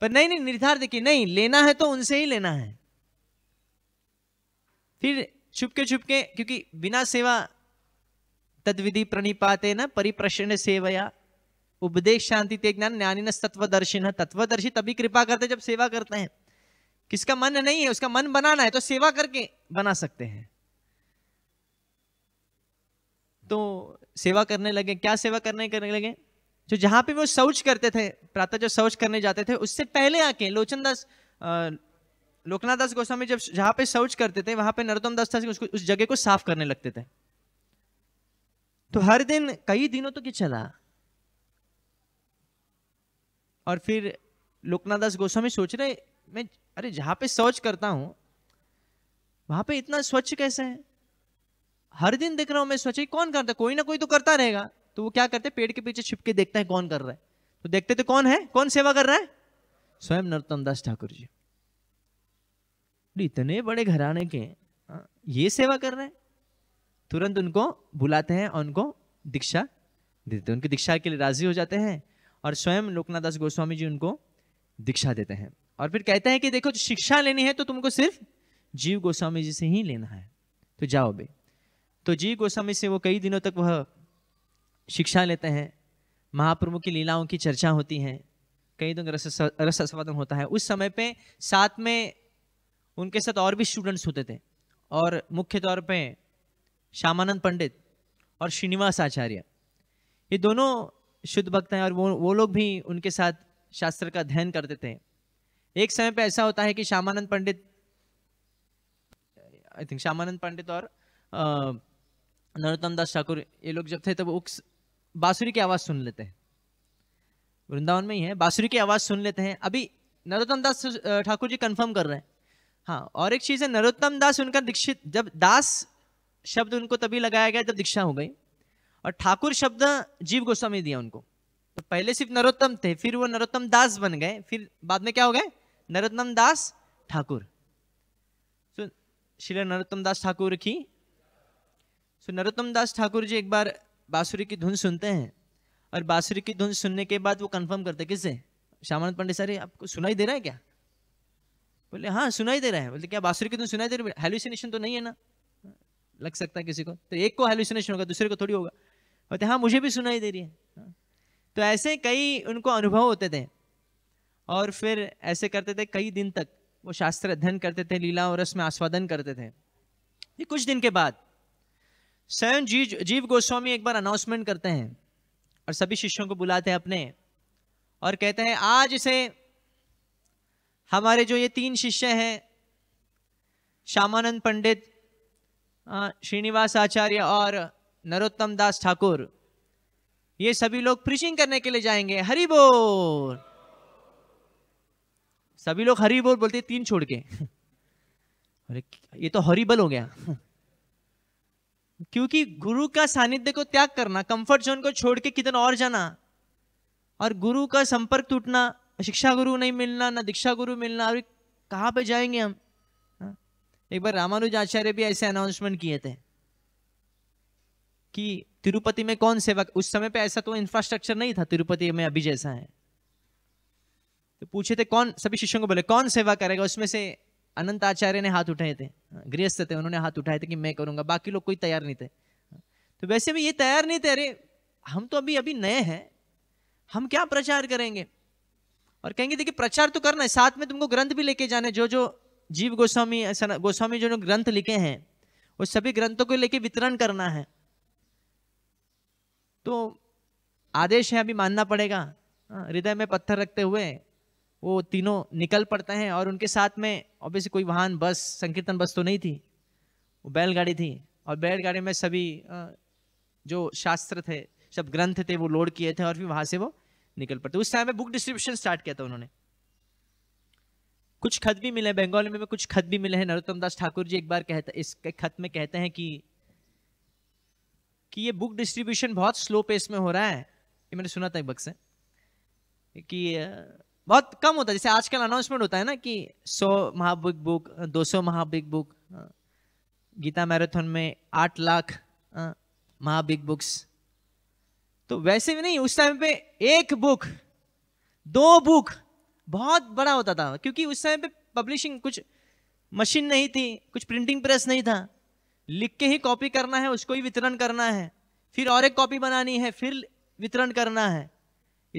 पर नहीं नहीं निर्धार देखिए नहीं लेना है तो उनसे ही लेना है फिर छुपके छुपके क्योंकि बिना सेवा तद्विधि प्रणिपाते न परिप्रशन सेवया उपदेश शांति ते ज्ञान ज्ञानी न तत्वदर्शिन तत्वदर्शी तभी कृपा करते जब सेवा करते हैं किसका मन नहीं है उसका मन बनाना है तो सेवा करके बना सकते हैं तो सेवा करने लगे क्या सेवा करने करने लगे जो जहां पे वो शौच करते थे प्रातः जो शौच करने जाते थे उससे पहले आके लोचनदास लोकनाथ दास गोस्वामी जब जहाँ पे शौच करते थे वहां पे नरोत्तम दास उसको उस जगह को साफ करने लगते थे तो हर दिन कई दिनों तो ये चला और फिर लोकनाथ दास गोस्वामी सोच रहे मैं अरे जहाँ पे शौच करता हूँ वहां पे इतना स्वच्छ कैसे है हर दिन देख रहा हूँ मैं स्वच्छ कौन करता है कोई ना कोई तो करता रहेगा तो वो क्या करते पेड़ के पीछे छिपके देखता है कौन कर रहा है तो देखते तो कौन है कौन सेवा कर रहा है स्वयं नरोत्तम दास ठाकुर जी तो इतने बड़े घराने के हाँ, ये सेवा कर रहे हैं तुरंत उनको बुलाते हैं और उनको दीक्षा देते हैं उनकी दीक्षा के लिए राजी हो जाते हैं और स्वयं लोकनाथ दास गोस्वामी जी उनको दीक्षा देते हैं और फिर कहते हैं कि देखो शिक्षा लेनी है तो तुमको सिर्फ जीव गोस्वामी जी से ही लेना है तो जाओ बे तो जीव गोस्वामी से वो कई दिनों तक वह शिक्षा लेते हैं महाप्रभु की लीलाओं की चर्चा होती है कई दिन रस रस आस्वादन होता है उस समय पे साथ में उनके साथ और भी स्टूडेंट्स होते थे और मुख्य तौर पे श्यामानंद पंडित और श्रीनिवास आचार्य ये दोनों शुद्ध भक्त हैं और वो वो लोग भी उनके साथ शास्त्र का अध्ययन करते थे एक समय पे ऐसा होता है कि श्यामानंद पंडित आई थिंक श्यामानंद पंडित और नरोत्तम दास ठाकुर ये लोग जब थे तब तो उस बाँसुरी की आवाज़ सुन लेते हैं वृंदावन में ही है बाँसुरी की आवाज़ सुन लेते हैं अभी नरोत्तम दास ठाकुर जी कन्फर्म कर रहे हैं हाँ और एक चीज़ है नरोत्तम दास उनका दीक्षित जब दास शब्द उनको तभी लगाया गया जब दीक्षा हो गई और ठाकुर शब्द जीव गोस्वामी दिया उनको तो पहले सिर्फ नरोत्तम थे फिर वो नरोत्तम दास बन गए फिर बाद में क्या हो गए नरोत्तम दास ठाकुर श्री नरोत्तम दास ठाकुर की सो नरोत्तम दास ठाकुर जी एक बार बांसुरी की धुन सुनते हैं और बांसुरी की धुन सुनने के बाद वो कंफर्म करते किससे श्यामानंद पंडित सर आपको सुनाई दे रहा है क्या बोले हाँ सुनाई दे रहा है बोलते क्या बासुरी की तुम सुनाई दे रही है हेलुसिनेशन तो नहीं है ना लग सकता है किसी को तो एक को हेलुसिनेशन होगा दूसरे को थोड़ी होगा बोलते हाँ मुझे भी सुनाई दे रही है तो ऐसे कई उनको अनुभव होते थे और फिर ऐसे करते थे कई दिन तक वो शास्त्र अध्ययन करते थे लीला और रस में आस्वादन करते थे ये कुछ दिन के बाद स्वयं जीव जीव गोस्वामी एक बार अनाउंसमेंट करते हैं और सभी शिष्यों को बुलाते हैं अपने और कहते हैं आज से हमारे जो ये तीन शिष्य हैं श्यामानंद पंडित श्रीनिवास आचार्य और नरोत्तम दास ठाकुर ये सभी लोग प्रीचिंग करने के लिए जाएंगे हरी बोल सभी लोग हरी बोल बोलते तीन छोड़ के अरे ये तो हरिबल हो गया क्योंकि गुरु का सानिध्य को त्याग करना कंफर्ट जोन को छोड़ के कितन और जाना और गुरु का संपर्क टूटना शिक्षा गुरु नहीं मिलना ना दीक्षा गुरु मिलना अरे कहाँ पे जाएंगे हम हाँ? एक बार रामानुज आचार्य भी ऐसे अनाउंसमेंट किए थे कि तिरुपति में कौन सेवा उस समय पे ऐसा तो इंफ्रास्ट्रक्चर नहीं था तिरुपति में अभी जैसा है तो पूछे थे कौन सभी शिष्यों को बोले कौन सेवा करेगा उसमें से अनंत आचार्य ने हाथ उठाए थे गृहस्थ थे उन्होंने हाथ उठाए थे कि मैं करूंगा बाकी लोग कोई तैयार नहीं थे तो वैसे भी ये तैयार नहीं थे अरे हम तो अभी अभी नए हैं हम क्या प्रचार करेंगे और कहेंगे देखिए प्रचार तो करना है साथ में तुमको ग्रंथ भी लेके जाने जो जो जीव गोस्वामी गोस्वामी जो ग्रंथ लिखे हैं वो सभी ग्रंथों को लेके वितरण करना है तो आदेश है अभी मानना पड़ेगा हाँ, हृदय में पत्थर रखते हुए वो तीनों निकल पड़ते हैं और उनके साथ में ऑब्वियसली कोई वाहन बस संकीर्तन बस तो नहीं थी वो बैलगाड़ी थी और बैलगाड़ी में सभी जो शास्त्र थे सब ग्रंथ थे वो लोड किए थे और फिर वहाँ से वो निकल पड़ते उस टाइम में बुक डिस्ट्रीब्यूशन स्टार्ट किया था उन्होंने कुछ खत भी मिले बंगाल में, में कुछ खत भी मिले हैं नरोत्तम दास ठाकुर जी एक बार कहते इस खत में कहते हैं कि कि ये बुक डिस्ट्रीब्यूशन बहुत स्लो पेस में हो रहा है ये मैंने सुना था एक बक्स कि बहुत कम होता है जैसे आजकल अनाउंसमेंट होता है ना कि 100 महाबिक बुक 200 सौ महाबिक बुक गीता मैराथन में 8 लाख महाबिक बुक्स तो वैसे भी नहीं उस टाइम पे एक बुक दो बुक बहुत बड़ा होता था क्योंकि उस टाइम पे पब्लिशिंग कुछ मशीन नहीं थी कुछ प्रिंटिंग प्रेस नहीं था लिख के ही कॉपी करना है उसको ही वितरण करना है फिर और एक कॉपी बनानी है फिर वितरण करना है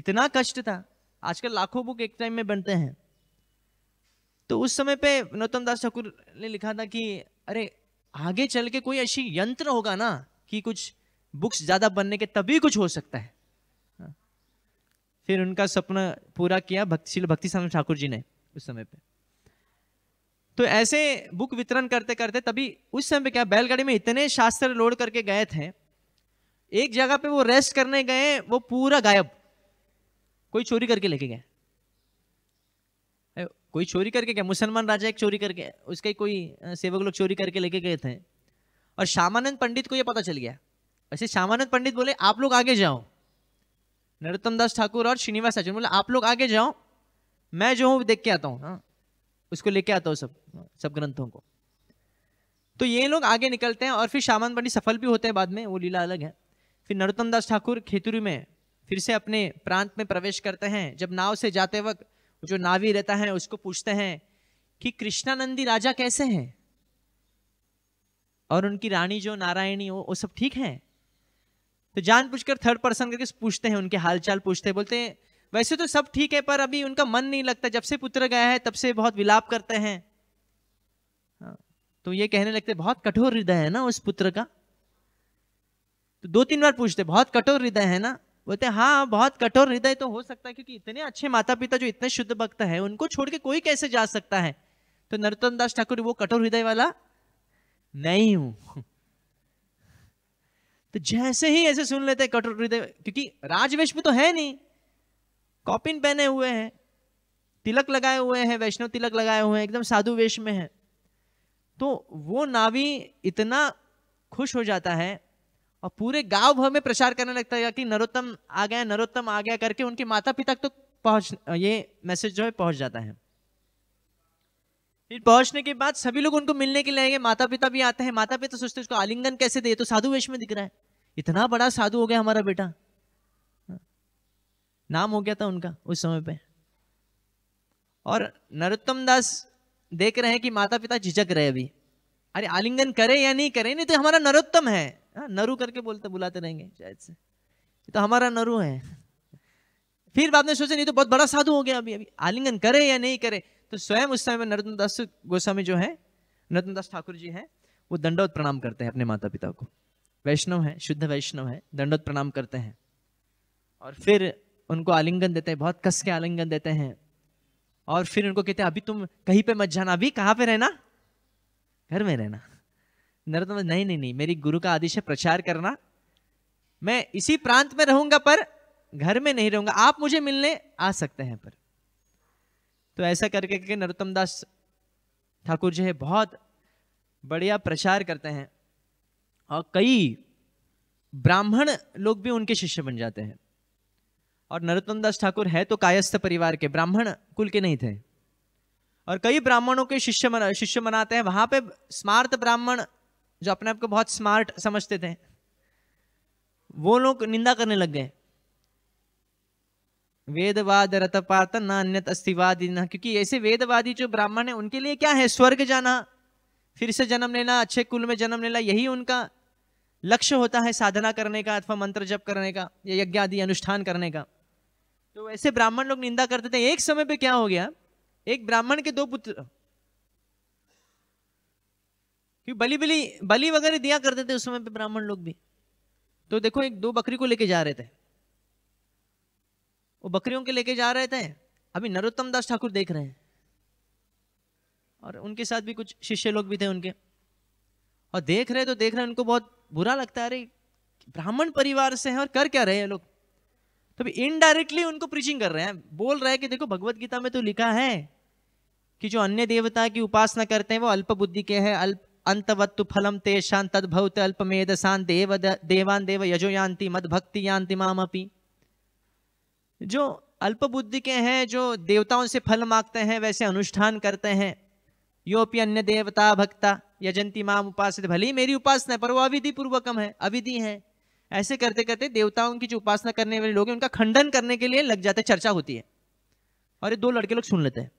इतना कष्ट था आजकल लाखों बुक एक टाइम में बनते हैं तो उस समय पे नौतम दास ठाकुर ने लिखा था कि अरे आगे चल के कोई ऐसी यंत्र होगा ना कि कुछ बुक्स ज़्यादा बनने के तभी कुछ हो सकता है हाँ। फिर उनका सपना पूरा किया भक्तिशील भक्ति स्वामी ठाकुर जी ने उस समय पे तो ऐसे बुक वितरण करते करते तभी उस समय पे क्या बैलगाड़ी में इतने शास्त्र लोड करके गए थे एक जगह पे वो रेस्ट करने गए वो पूरा गायब कोई चोरी करके लेके गए कोई चोरी करके गया मुसलमान राजा एक चोरी करके उसके कोई सेवक लोग चोरी करके लेके गए थे और श्यामानंद पंडित को ये पता चल गया वैसे श्यामानंद पंडित बोले आप लोग आगे जाओ नरोत्तम दास ठाकुर और श्रीनिवास आचार्य बोले आप लोग आगे जाओ मैं जो हूँ देख के आता हूँ हाँ, उसको लेके आता हूँ सब सब ग्रंथों को तो ये लोग आगे निकलते हैं और फिर श्यामान पंडित सफल भी होते हैं बाद में वो लीला अलग है फिर नरोत्तम दास ठाकुर खेतुरी में फिर से अपने प्रांत में प्रवेश करते हैं जब नाव से जाते वक्त जो नावी रहता है उसको पूछते हैं कि कृष्णानंदी राजा कैसे हैं और उनकी रानी जो नारायणी वो, वो सब ठीक है तो जानबूझकर थर्ड पर्सन करके पूछते हैं उनके हालचाल पूछते हैं बोलते हैं वैसे तो सब ठीक है पर अभी उनका मन नहीं लगता जब से पुत्र गया है तब से बहुत विलाप करते हैं हाँ, तो ये कहने लगते बहुत कठोर हृदय है ना उस पुत्र का तो दो तीन बार पूछते बहुत कठोर हृदय है ना बोलते हाँ बहुत कठोर हृदय तो हो सकता है क्योंकि इतने अच्छे माता पिता जो इतने शुद्ध भक्त है उनको छोड़ के कोई कैसे जा सकता है तो नरोत्तम दास ठाकुर वो कठोर हृदय वाला नहीं हूं तो जैसे ही ऐसे सुन लेते कठोर हृदय क्योंकि राजवेश में तो है नहीं कॉपिन पहने हुए हैं तिलक लगाए हुए हैं वैष्णव तिलक लगाए हुए हैं एकदम साधु वेश में है तो वो नावी इतना खुश हो जाता है और पूरे गांव भर में प्रचार करने लगता है कि नरोत्तम आ गया नरोत्तम आ गया करके उनके माता पिता तक तो पहुंच ये मैसेज जो है पहुंच जाता है फिर पहुंचने के बाद सभी लोग उनको मिलने के लिए आएंगे माता पिता भी आते हैं माता पिता सोचते हैं उसको आलिंगन कैसे दे तो साधु वेश में दिख रहा है इतना बड़ा साधु हो गया हमारा बेटा हाँ। नाम हो गया था उनका उस समय पे और नरोत्तम दास देख रहे हैं कि माता पिता झिझक रहे अभी अरे आलिंगन करें या नहीं करें नहीं तो हमारा नरोत्तम है हाँ, नरु करके बोलते बुलाते रहेंगे शायद से तो हमारा नरु है फिर बाद ने सोचा नहीं तो बहुत बड़ा साधु हो गया अभी अभी आलिंगन करे या नहीं करे तो स्वयं उस समय नरोत्तम दास गोस्वामी जो है नरोत्तम दास ठाकुर जी है वो दंडवत प्रणाम करते हैं अपने माता पिता को वैष्णव है शुद्ध वैष्णव है दंडोत प्रणाम करते हैं और फिर उनको आलिंगन देते हैं बहुत कस के आलिंगन देते हैं और फिर उनको कहते हैं अभी तुम कहीं पे मत जाना अभी कहाँ पे रहना घर में रहना नरोत्तम तो नहीं नहीं नहीं मेरी गुरु का आदेश है प्रचार करना मैं इसी प्रांत में रहूंगा पर घर में नहीं रहूंगा आप मुझे मिलने आ सकते हैं पर तो ऐसा करके के नरोत्तम दास ठाकुर जी है बहुत बढ़िया प्रचार करते हैं और कई ब्राह्मण लोग भी उनके शिष्य बन जाते हैं और नरोत्तम दास ठाकुर है तो कायस्थ परिवार के ब्राह्मण कुल के नहीं थे और कई ब्राह्मणों के शिष्य मना, शिष्य मनाते हैं वहां पे स्मार्ट ब्राह्मण जो अपने आप को बहुत स्मार्ट समझते थे वो लोग निंदा करने लग गए वेदवाद रतपात न अन्यत अस्थिवादी न क्योंकि ऐसे वेदवादी जो ब्राह्मण है उनके लिए क्या है स्वर्ग जाना फिर से जन्म लेना अच्छे कुल में जन्म लेना यही उनका लक्ष्य होता है साधना करने का अथवा मंत्र जप करने का या यज्ञ आदि अनुष्ठान करने का तो ऐसे ब्राह्मण लोग निंदा करते थे एक समय पे क्या हो गया एक ब्राह्मण के दो पुत्र क्योंकि बलि बलि बलि वगैरह दिया करते थे उस समय पे ब्राह्मण लोग भी तो देखो एक दो बकरी को लेके जा रहे थे वो बकरियों के लेके जा रहे थे अभी नरोत्तम दास ठाकुर देख रहे हैं और उनके साथ भी कुछ शिष्य लोग भी थे उनके और देख रहे तो देख रहे उनको बहुत बुरा लगता है अरे ब्राह्मण परिवार से हैं और कर क्या रहे हैं लोग तो भी इनडायरेक्टली उनको प्रीचिंग कर रहे हैं बोल रहे हैं कि देखो भगवत गीता में तो लिखा है कि जो अन्य देवता की उपासना करते हैं वो अल्प बुद्धि के हैं अल्प अंतवत्तु फलम तेषान तद्भवत शांत देव देवान देव यजो यान्ति मद भक्ति यान्ति मामपी जो अल्प बुद्धि के हैं जो देवताओं से फल मांगते हैं वैसे अनुष्ठान करते हैं योपि अन्य देवता भक्ता यजंती माम उपासित भले ही मेरी उपासना है पर वो अविधि पूर्वकम है अविधि है ऐसे करते करते देवताओं की जो उपासना करने वाले लोग हैं उनका खंडन करने के लिए लग जाते चर्चा होती है और ये दो लड़के लोग सुन लेते हैं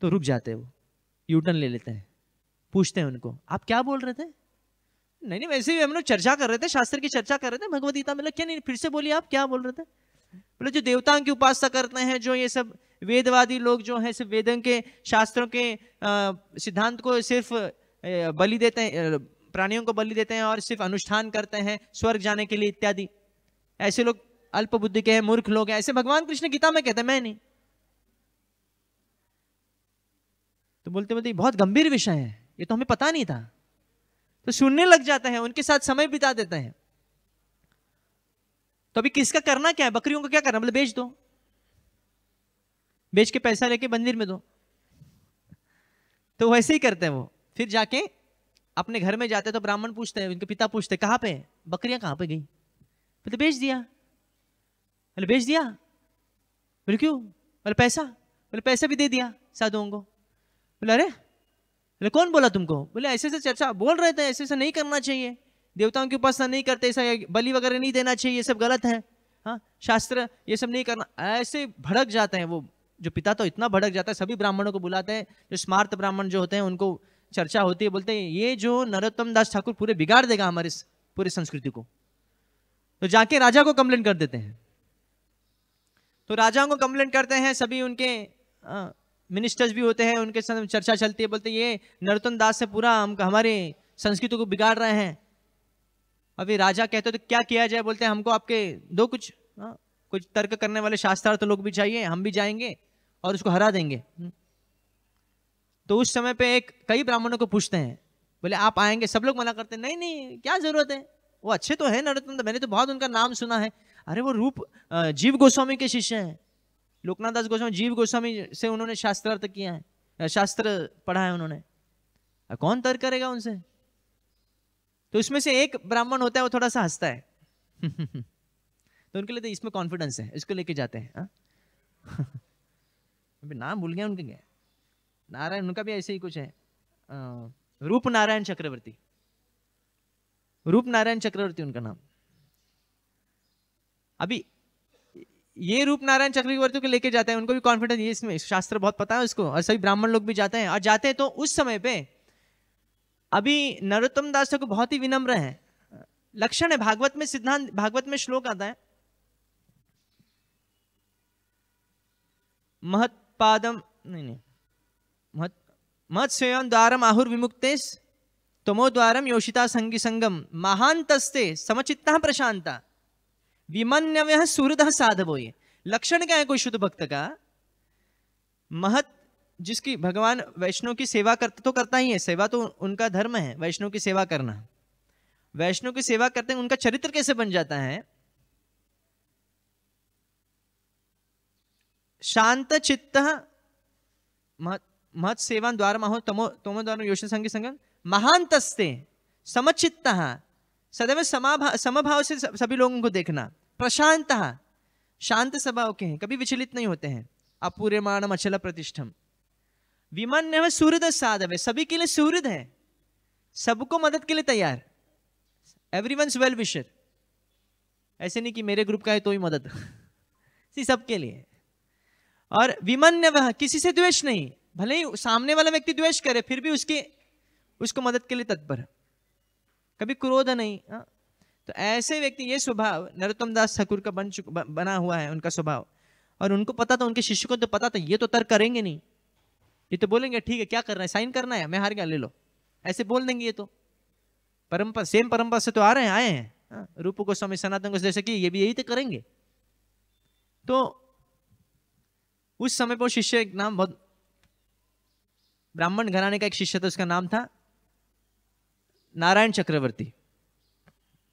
तो रुक जाते हैं वो यूटर्न ले लेते हैं पूछते हैं उनको आप क्या बोल रहे थे नहीं नहीं वैसे भी हम लोग चर्चा कर रहे थे शास्त्र की चर्चा कर रहे थे भगवदगीता में लग क्या नहीं फिर से बोलिए आप क्या बोल रहे थे बोले जो देवताओं की उपासना करते हैं जो ये सब वेदवादी लोग जो हैं सिर्फ वेदों के शास्त्रों के सिद्धांत को सिर्फ बलि देते हैं प्राणियों को बलि देते हैं और सिर्फ अनुष्ठान करते हैं स्वर्ग जाने के लिए इत्यादि ऐसे लोग अल्प बुद्धि के हैं मूर्ख लोग हैं ऐसे भगवान कृष्ण गीता में कहते हैं मैं नहीं तो बोलते बोलते बहुत गंभीर विषय है ये तो हमें पता नहीं था तो सुनने लग जाते हैं उनके साथ समय बिता देते हैं तो अभी किसका करना क्या है बकरियों को क्या करना मतलब बेच दो बेच के पैसा लेके मंदिर में दो तो वैसे ही करते हैं वो फिर जाके अपने घर में जाते हैं तो ब्राह्मण पूछते हैं उनके पिता पूछते कहाँ पे बकरियां कहाँ पे गई बोले बेच दिया बोले बेच दिया बोले क्यों बोले पैसा बोले पैसा भी दे दिया साधुओं को बोले अरे बोले कौन बोला तुमको बोले ऐसे ऐसे चर्चा बोल रहे थे ऐसे ऐसे नहीं करना चाहिए देवताओं की उपासना नहीं करते ऐसा बलि वगैरह नहीं देना चाहिए ये सब गलत है हाँ शास्त्र ये सब नहीं करना ऐसे भड़क जाते हैं वो जो पिता तो इतना भड़क जाता है सभी ब्राह्मणों को बुलाते हैं जो स्मार्थ ब्राह्मण जो होते हैं उनको चर्चा होती है बोलते हैं ये जो नरोत्तम दास ठाकुर पूरे बिगाड़ देगा हमारे पूरी संस्कृति को तो जाके राजा को कंप्लेन कर देते हैं तो राजाओं को कंप्लेन करते हैं सभी उनके आ, हाँ, मिनिस्टर्स भी होते हैं उनके साथ चर्चा चलती है बोलते हैं ये नरोत्तम दास से पूरा हम हमारे संस्कृति को बिगाड़ रहे हैं अभी राजा कहते तो क्या किया जाए बोलते हैं हमको आपके दो कुछ आ, हाँ, कुछ तर्क करने वाले शास्त्रार्थ तो लोग भी चाहिए हम भी जाएंगे और उसको हरा देंगे हम्म। तो उस समय पे एक कई ब्राह्मणों को पूछते हैं बोले आप आएंगे सब लोग मना करते हैं नहीं नहीं क्या जरूरत है वो अच्छे तो है नरोत्तम तो मैंने तो बहुत उनका नाम सुना है अरे वो रूप जीव गोस्वामी के शिष्य हैं लोकनाथ दास गोस्वामी जीव गोस्वामी से उन्होंने शास्त्रार्थ किया है शास्त्र पढ़ा है उन्होंने कौन तर्क करेगा उनसे तो इसमें से एक ब्राह्मण होता है वो थोड़ा सा हंसता है तो उनके लिए तो इसमें कॉन्फिडेंस है इसको लेके जाते हैं हाँ। नाम भूल गया उनके क्या नारायण उनका भी ऐसे ही कुछ है आ, रूप नारायण चक्रवर्ती रूप नारायण चक्रवर्ती उनका नाम अभी ये रूप नारायण चक्रवर्ती को लेके जाते हैं उनको भी कॉन्फिडेंस ये इसमें शास्त्र बहुत पता है उसको और सभी ब्राह्मण लोग भी जाते हैं और जाते हैं तो उस समय पे अभी नरोत्तम दास ठाकुर बहुत ही विनम्र हैं लक्षण है भागवत में सिद्धांत भागवत में श्लोक आता है महत्पादम नहीं नहीं महत महत स्वयं द्वारम आहुर विमुक्तेश तमो द्वारम योषिता संगी संगम महांतस्ते समचित्ता प्रशांता विमन्यव्य सुहृद साधवो ये लक्षण क्या है कोई शुद्ध भक्त का महत जिसकी भगवान वैष्णव की सेवा करते तो करता ही है सेवा तो उनका धर्म है वैष्णव की सेवा करना वैष्णव की सेवा करते हैं उनका चरित्र कैसे बन जाता है शांत चित्त महत सेवा द्वार महो तमो तमो द्वार योशन संगी संगम महांतस्ते समचित्त सदैव समाभा समभाव से सभी लोगों को देखना प्रशांत शांत स्वभाव के हैं कभी विचलित नहीं होते हैं अपूर्यमाणम अचल प्रतिष्ठम विमान ने सूर्य साधव है सभी के लिए सूर्य है सबको मदद के लिए तैयार एवरी वन वेल विशर ऐसे नहीं कि मेरे ग्रुप का है तो ही मदद सी सबके लिए और ने वह किसी से द्वेष नहीं भले ही सामने वाला व्यक्ति द्वेष करे फिर भी उसकी उसको मदद के लिए तत्पर कभी क्रोध नहीं आ? हाँ। तो ऐसे व्यक्ति ये स्वभाव नरोत्तम दास ठाकुर का बन चुका बना हुआ है उनका स्वभाव और उनको पता था उनके शिष्य को तो पता था ये तो तर्क करेंगे नहीं ये तो बोलेंगे ठीक है क्या करना है साइन करना है मैं हार गया ले लो ऐसे बोल देंगे ये तो परंपरा सेम परंपरा से तो आ रहे हैं आए हैं हाँ, रूप गोस्वामी सनातन को जैसे कि ये भी यही तो करेंगे तो उस समय पर शिष्य एक नाम बहुत ब्राह्मण घराने का एक शिष्य था उसका नाम था नारायण चक्रवर्ती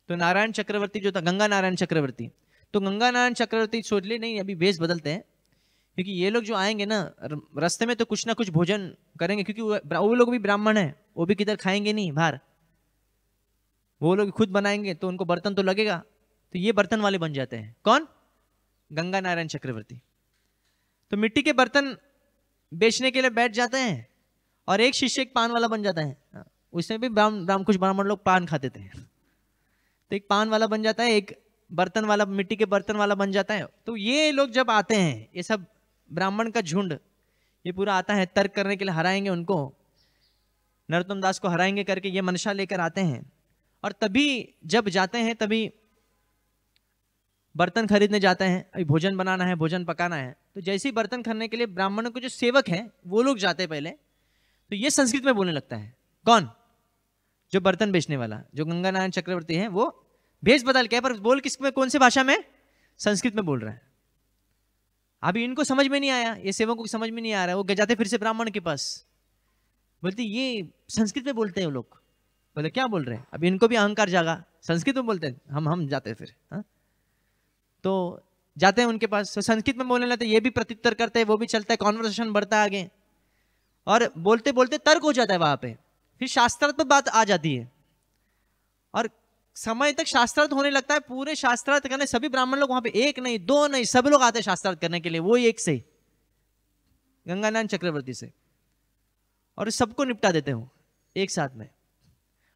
तो नारायण चक्रवर्ती जो था गंगा नारायण चक्रवर्ती तो गंगा नारायण चक्रवर्ती छोड़ लिए नहीं अभी वेश बदलते हैं क्योंकि ये लोग जो आएंगे ना रास्ते में तो कुछ ना कुछ भोजन करेंगे क्योंकि वो लोग भी ब्राह्मण है वो भी किधर खाएंगे नहीं बाहर वो लोग खुद बनाएंगे तो उनको बर्तन तो लगेगा तो ये बर्तन वाले बन जाते हैं कौन गंगा नारायण चक्रवर्ती तो मिट्टी के बर्तन बेचने के लिए बैठ जाते हैं और एक शिष्य एक पान वाला बन जाता है हाँ, उसमें भी ब्राह्मण कुछ ब्राह्मण लोग पान खाते थे तो एक पान वाला बन जाता है एक बर्तन वाला मिट्टी के बर्तन वाला बन जाता है तो ये लोग जब आते हैं ये सब ब्राह्मण का झुंड ये पूरा आता है तर्क करने के लिए हराएंगे उनको नरोत्तम दास को हराएंगे करके ये मनशा लेकर आते हैं और तभी जब जाते हैं तभी बर्तन खरीदने जाते हैं अभी भोजन बनाना है भोजन पकाना है तो जैसे ही बर्तन खरीदने के लिए ब्राह्मणों के जो सेवक है वो लोग जाते पहले तो ये संस्कृत में बोलने लगता है कौन जो बर्तन बेचने वाला जो गंगा नारायण चक्रवर्ती है वो भेज बदल के पर बोल किस में कौन से भाषा में संस्कृत में बोल रहा है अभी इनको समझ में नहीं आया ये सेवकों को समझ में नहीं आ रहा वो जाते फिर से ब्राह्मण के पास बोलते ये संस्कृत में बोलते हैं वो लोग बोले क्या बोल रहे हैं अभी इनको भी अहंकार जागा संस्कृत में बोलते हैं हम हम जाते फिर हाँ तो जाते हैं उनके पास तो संस्कृत में बोलने लगते ये भी प्रत्युत्तर करते हैं वो भी चलता है कॉन्वर्सेशन बढ़ता है आगे और बोलते बोलते तर्क हो जाता है वहाँ पे फिर शास्त्रात्मक बात आ जाती है और समय तक शास्त्रार्थ होने लगता है पूरे शास्त्रार्थ करने सभी ब्राह्मण लोग वहां पे एक नहीं दो नहीं सब लोग आते शास्त्रार्थ करने के लिए वो एक से गंगानंद चक्रवर्ती से और सबको निपटा देते हो एक साथ में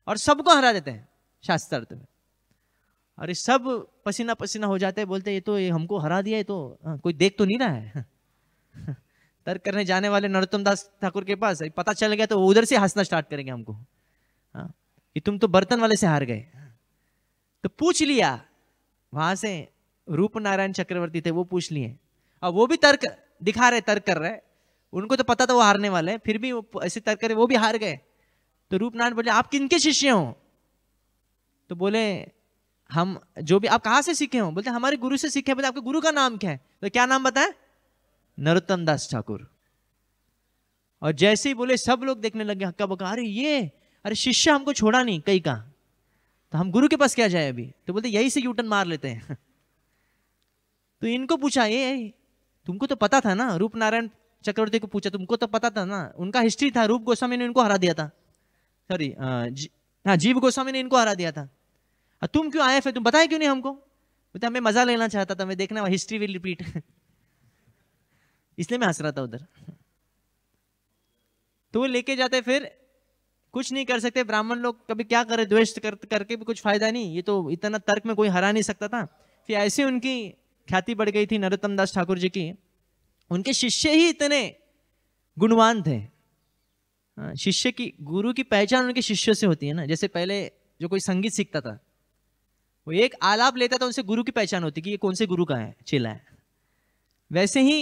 और सबको हरा देते हैं शास्त्रार्थ में अरे सब पसीना पसीना हो जाते हैं बोलते ये तो ये हमको हरा दिया है तो आ, हाँ, कोई देख तो नहीं रहा है तर्क करने जाने वाले नरोत्तम दास ठाकुर के पास पता चल गया तो उधर से हंसना स्टार्ट करेंगे हमको हाँ कि तुम तो बर्तन वाले से हार गए तो पूछ लिया वहां से रूप नारायण चक्रवर्ती थे वो पूछ लिए और वो भी तर्क दिखा रहे तर्क कर रहे उनको तो पता था वो हारने वाले हैं फिर भी वो ऐसे तर्क करे वो भी हार गए तो रूप नारायण बोले आप किन के शिष्य हो तो बोले हम जो भी आप कहा से सीखे हो बोलते हमारे गुरु से सीखे बोले आपके गुरु का नाम क्या है तो क्या नाम बताए नरोत्तम दास ठाकुर और जैसे ही बोले सब लोग देखने लगे हक्का बका अरे ये अरे शिष्य हमको छोड़ा नहीं कई का तो हम गुरु के पास क्या जाए अभी तो बोलते यही से यूटन मार लेते हैं तो इनको पूछा ये तुमको तो पता था ना रूप नारायण चक्रवर्ती को पूछा तुमको तो पता था ना उनका हिस्ट्री था रूप गोस्वामी ने इनको हरा दिया था सॉरी हाँ जीव गोस्वामी ने इनको हरा दिया था और तुम क्यों आए फिर तुम बताए क्यों नहीं हमको बोलते हमें मजा लेना चाहता था मैं देखना हिस्ट्री विल रिपीट इसलिए मैं हंस रहा था उधर तो वो लेके जाते फिर कुछ नहीं कर सकते ब्राह्मण लोग कभी क्या करे द्वेष कर, करके भी कुछ फायदा नहीं ये तो इतना तर्क में कोई हरा नहीं सकता था फिर ऐसी उनकी ख्याति बढ़ गई थी नरोत्तम दास ठाकुर जी की उनके शिष्य ही इतने गुणवान थे हाँ, शिष्य की गुरु की पहचान उनके शिष्य से होती है ना जैसे पहले जो कोई संगीत सीखता था वो एक आलाप लेता था उनसे गुरु की पहचान होती कि ये कौन से गुरु का है चेला है वैसे ही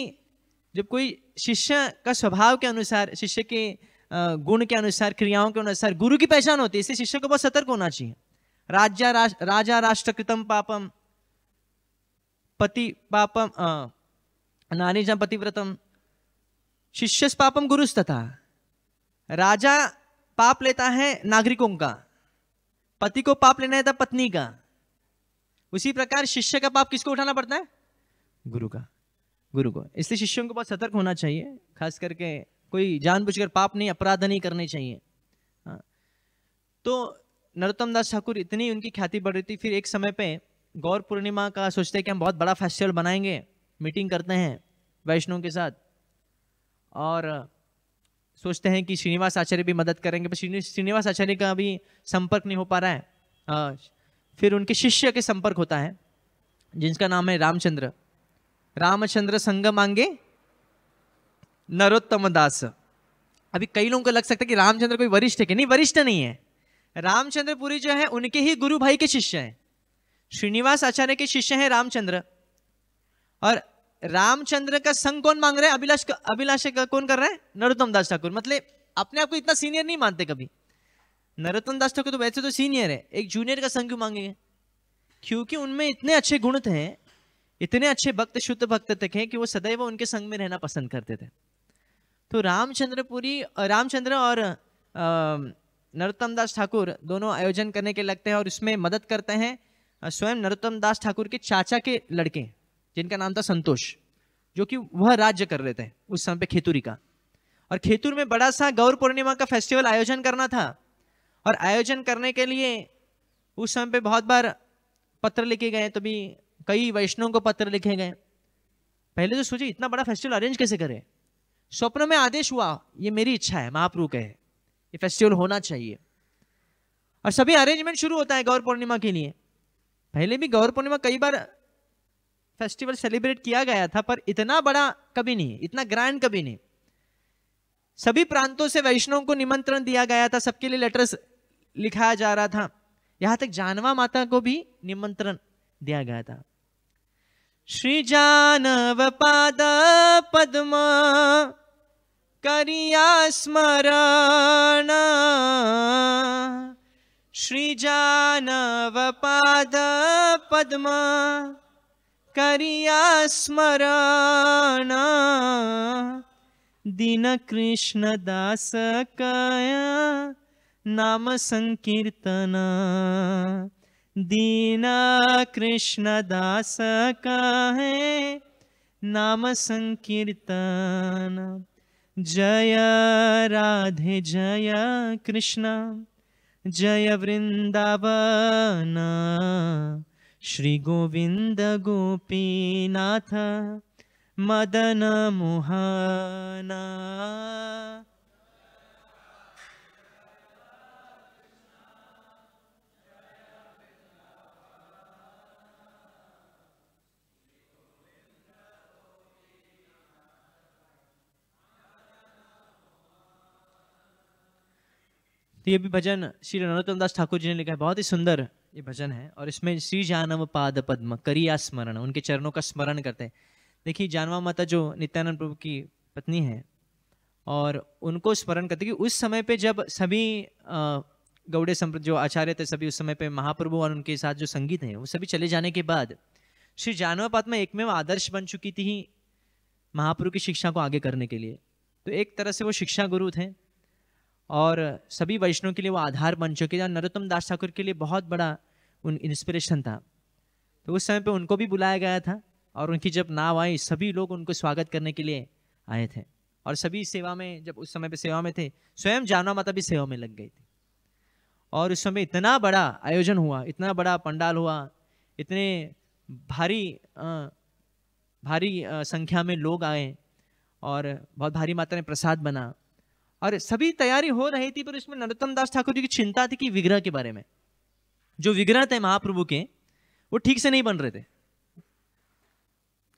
जब कोई शिष्य का स्वभाव के अनुसार शिष्य के गुण के अनुसार क्रियाओं के अनुसार गुरु की पहचान होती है इससे शिष्य को बहुत सतर्क होना चाहिए राजा रा, राजा राष्ट्रकृतम पापम पति पापम नानी जहां पतिव्रतम शिष्य पापम गुरु तथा राजा पाप लेता है नागरिकों का पति को पाप लेना है पत्नी का उसी प्रकार शिष्य का पाप किसको उठाना पड़ता है गुरु का गुरु को इसलिए शिष्यों को बहुत सतर्क होना चाहिए खास करके कोई जानबूझकर पाप नहीं अपराध नहीं करने चाहिए हाँ। तो नरोत्तम दास ठाकुर इतनी उनकी ख्याति बढ़ रही थी फिर एक समय पे गौर पूर्णिमा का सोचते कि हम बहुत बड़ा फेस्टिवल बनाएंगे मीटिंग करते हैं वैष्णव के साथ और सोचते हैं कि श्रीनिवास आचार्य भी मदद करेंगे पर श्रीनिवास आचार्य का भी संपर्क नहीं हो पा रहा है हाँ। फिर उनके शिष्य के संपर्क होता है जिनका नाम है रामचंद्र रामचंद्र संग मांगे नरोत्तम दास अभी कई लोगों को लग सकता है कि रामचंद्र कोई वरिष्ठ है कि नहीं वरिष्ठ नहीं है रामचंद्र पुरी जो है उनके ही गुरु भाई के शिष्य हैं श्रीनिवास आचार्य के शिष्य हैं रामचंद्र और रामचंद्र का संग कौन मांग रहे हैं अभिलाष अभिलाष का कौन कर रहे हैं नरोत्तम दास ठाकुर मतलब अपने आप को इतना सीनियर नहीं मानते कभी नरोत्तम दास ठाकुर तो वैसे तो सीनियर है एक जूनियर का संग क्यों मांगेंगे क्योंकि उनमें इतने अच्छे गुण थे इतने अच्छे भक्त शुद्ध भक्त थे कि वो सदैव उनके संग में रहना पसंद करते थे तो रामचंद्रपुरी रामचंद्र और नरोत्तम दास ठाकुर दोनों आयोजन करने के लगते हैं और इसमें मदद करते हैं स्वयं नरोत्तम दास ठाकुर के चाचा के लड़के जिनका नाम था संतोष जो कि वह राज्य कर रहे थे उस समय पे खेतुरी का और खेतुर में बड़ा सा गौर पूर्णिमा का फेस्टिवल आयोजन करना था और आयोजन करने के लिए उस समय पे बहुत बार पत्र लिखे गए तभी तो कई वैष्णव को पत्र लिखे गए पहले तो सोचे इतना बड़ा फेस्टिवल अरेंज कैसे करें स्वप्न में आदेश हुआ ये मेरी इच्छा है महाप्रु कहे ये फेस्टिवल होना चाहिए और सभी अरेंजमेंट शुरू होता है गौर पूर्णिमा के लिए पहले भी गौर पूर्णिमा कई बार फेस्टिवल सेलिब्रेट किया गया था पर इतना बड़ा कभी नहीं इतना ग्रैंड कभी नहीं सभी प्रांतों से वैष्णव को निमंत्रण दिया गया था सबके लिए लेटर्स लिखाया जा रहा था यहां तक जानवा माता को भी निमंत्रण दिया गया था श्रीजानवपादपद्मा करस्मरणा श्रीजानवपादपद्मा करस्मरणा दीनकृष्णदासकया नाम संकीर्तन कृष्ण दास है नाम संकीर्तन जय राधे जय कृष्ण जय श्री गोपीनाथ मदन मोहना तो ये भी भजन श्री नरोत्तम दास ठाकुर जी ने लिखा है बहुत ही सुंदर ये भजन है और इसमें श्री जानव पाद पद्म करिया स्मरण उनके चरणों का स्मरण करते हैं देखिए जानवा माता जो नित्यानंद प्रभु की पत्नी है और उनको स्मरण करते कि उस समय पे जब सभी गौड़े संप्र जो आचार्य थे सभी उस समय पे महाप्रभु और उनके साथ जो संगीत है वो सभी चले जाने के बाद श्री जानवा में एकमेव आदर्श बन चुकी थी महाप्रभु की शिक्षा को आगे करने के लिए तो एक तरह से वो शिक्षा गुरु थे और सभी वैष्णव के लिए वो आधार बन चुके थे नरोत्तम दास ठाकुर के लिए बहुत बड़ा उन इंस्पिरेशन था तो उस समय पे उनको भी बुलाया गया था और उनकी जब नाव आई सभी लोग उनको स्वागत करने के लिए आए थे और सभी सेवा में जब उस समय पे सेवा में थे स्वयं जानवा माता भी सेवा में लग गई थी और उस समय इतना बड़ा आयोजन हुआ इतना बड़ा पंडाल हुआ इतने भारी आ, भारी आ, संख्या में लोग आए और बहुत भारी मात्रा में प्रसाद बना और सभी तैयारी हो रही थी पर उसमें नरोत्तम दास ठाकुर जी की चिंता थी कि विग्रह के बारे में जो विग्रह थे महाप्रभु के वो ठीक से नहीं बन रहे थे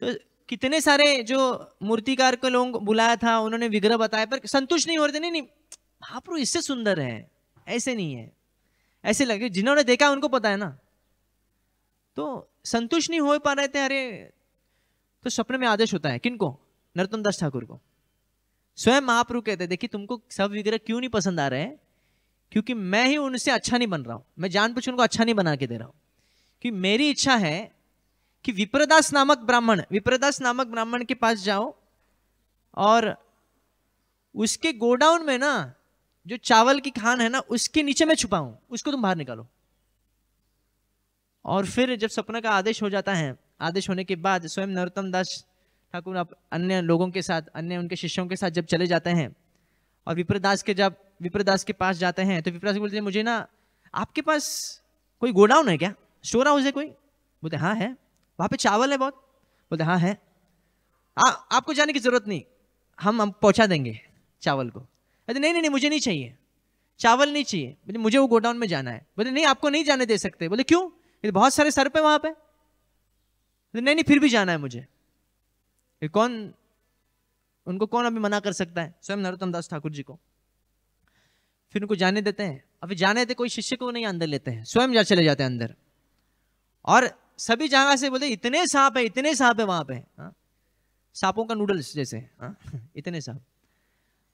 तो कितने सारे जो मूर्तिकार को लोग बुलाया था उन्होंने विग्रह बताया पर संतुष्ट नहीं हो रहे थे नहीं नहीं महाप्रभु इससे सुंदर है ऐसे नहीं है ऐसे लगे जिन्होंने देखा उनको पता है ना तो संतुष्ट नहीं हो पा रहे थे अरे तो सपने में आदेश होता है किनको नरोत्तम दास ठाकुर को स्वयं महाप्रभु कहते हैं देखिए तुमको सब विग्रह क्यों नहीं पसंद आ रहे हैं क्योंकि मैं ही उनसे अच्छा नहीं बन रहा हूं मैं जान पूछ उनको अच्छा नहीं बना के दे रहा हूं कि मेरी इच्छा है कि विप्रदास नामक ब्राह्मण विप्रदास नामक ब्राह्मण के पास जाओ और उसके गोडाउन में ना जो चावल की खान है ना उसके नीचे मैं छुपाऊं उसको तुम बाहर निकालो और फिर जब सपना का आदेश हो जाता है आदेश होने के बाद स्वयं नरोत्तम दास ठाकुर आप अन्य लोगों के साथ अन्य उनके शिष्यों के साथ जब चले जाते हैं और विप्रदास के जब विप्रदास के पास जाते हैं तो विप्रदास बोलते हैं मुझे ना आपके पास कोई गोडाउन है क्या स्टोर हाउस है कोई बोलते हाँ है वहाँ पे चावल है बहुत बोलते हाँ है आ, आपको जाने की ज़रूरत नहीं हम हम पहुँचा देंगे चावल को अरे नहीं नहीं नहीं मुझे नहीं चाहिए चावल नहीं चाहिए बोले मुझे वो गोडाउन में जाना है बोले नहीं आपको नहीं जाने दे सकते बोले क्यों बोले बहुत सारे सर पे वहाँ पे नहीं नहीं फिर भी जाना है मुझे कौन उनको कौन अभी मना कर सकता है स्वयं नरोत्तम दास ठाकुर जी को फिर उनको जाने देते हैं अभी जाने देते कोई शिष्य को नहीं अंदर लेते हैं स्वयं जा चले जाते हैं अंदर और सभी जगह से बोलते इतने सांप है इतने सांप है वहां पे हाँ? सांपों का नूडल्स जैसे आ? हाँ? इतने सांप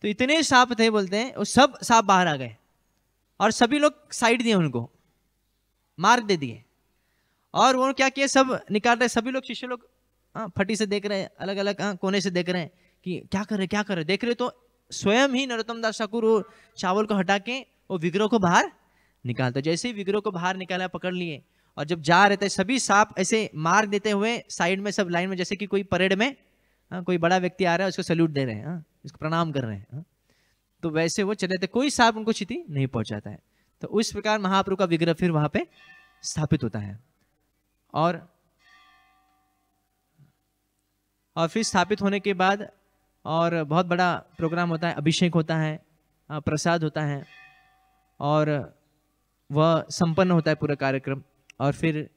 तो इतने सांप थे बोलते हैं वो सब सांप बाहर आ गए और सभी लोग साइड दिए उनको मार दे दिए और वो क्या किए सब निकाल रहे सभी लोग शिष्य लोग हाँ फटी से देख रहे हैं अलग अलग हाँ कोने से देख रहे हैं कि क्या कर रहे क्या कर रहे देख रहे तो स्वयं ही नरोत्तम दास ठाकुर चावल को हटा के वो विग्रह को बाहर निकालते जैसे ही विग्रह को बाहर निकाला पकड़ लिए और जब जा रहे थे सभी सांप ऐसे मार देते हुए साइड में सब लाइन में जैसे कि कोई परेड में आ, हाँ, कोई बड़ा व्यक्ति आ रहा है उसको सैल्यूट दे रहे हैं हाँ, उसको प्रणाम कर रहे हैं हाँ। तो वैसे वो चले थे कोई सांप उनको क्षति नहीं पहुंचाता है तो उस प्रकार महाप्रभु का विग्रह फिर वहाँ पे स्थापित होता है और और फिर स्थापित होने के बाद और बहुत बड़ा प्रोग्राम होता है अभिषेक होता है प्रसाद होता है और वह संपन्न होता है पूरा कार्यक्रम और फिर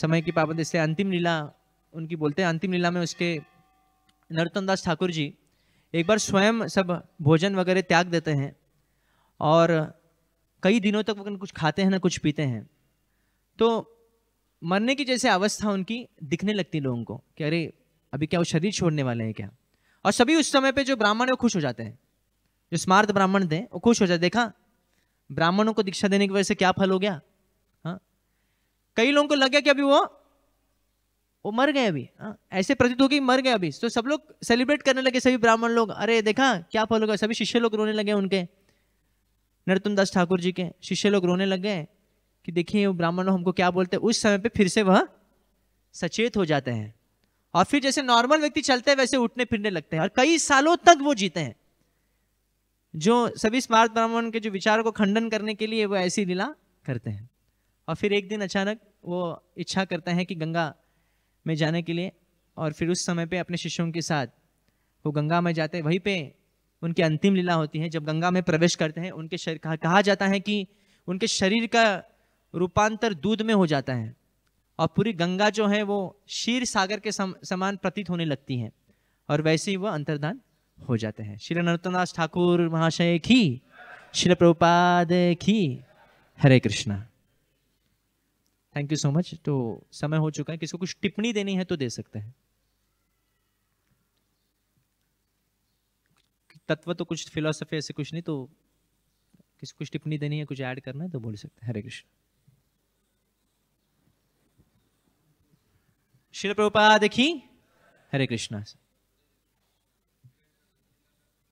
समय की पाबंदी से अंतिम लीला उनकी बोलते हैं अंतिम लीला में उसके नरोत्तम दास ठाकुर जी एक बार स्वयं सब भोजन वगैरह त्याग देते हैं और कई दिनों तक वो कुछ खाते हैं ना कुछ पीते हैं तो मरने की जैसे अवस्था उनकी दिखने लगती लोगों को कि अरे अभी क्या वो शरीर छोड़ने वाले हैं क्या और सभी उस समय पे जो ब्राह्मण है वो खुश हो जाते हैं जो स्मार्थ ब्राह्मण थे वो खुश हो जाते देखा ब्राह्मणों को दीक्षा देने की वजह से क्या फल हो गया हाँ कई लोगों को लग गया कि अभी वो वो मर गए अभी हाँ ऐसे प्रतीत हो गए मर गए अभी तो सब लोग सेलिब्रेट करने लगे सभी ब्राह्मण लोग अरे देखा क्या फल हो गया सभी शिष्य लोग रोने लगे उनके नरतुम दास ठाकुर जी के शिष्य लोग रोने लग गए कि देखिए वो ब्राह्मण हमको क्या बोलते उस समय पे फिर से वह सचेत हो जाते हैं और फिर जैसे नॉर्मल व्यक्ति चलते हैं वैसे उठने फिरने लगते हैं और कई सालों तक वो जीते हैं जो सभी स्मार्ट ब्राह्मण के जो विचारों को खंडन करने के लिए वो ऐसी लीला करते हैं और फिर एक दिन अचानक वो इच्छा करते हैं कि गंगा में जाने के लिए और फिर उस समय पे अपने शिष्यों के साथ वो गंगा में जाते हैं वहीं पे उनकी अंतिम लीला होती है जब गंगा में प्रवेश करते हैं उनके शरीर कहा जाता है कि उनके शरीर का रूपांतर दूध में हो जाता है और पूरी गंगा जो है वो शीर सागर के सम, समान प्रतीत होने लगती है और वैसे ही वह अंतर्धान हो जाते हैं श्री नरोत्तमदास ठाकुर महाशय की श्री प्रभुपाद की Hare Krishna thank you so much तो समय हो चुका है किसी को कुछ टिप्पणी देनी है तो दे सकते हैं तत्व तो कुछ फिलोसफी ऐसे कुछ नहीं तो किसी कुछ टिप्पणी देनी है कुछ ऐड करना है तो बोल सकते हैं हरे कृष्ण शिल प्रभुपाद की हरे कृष्णा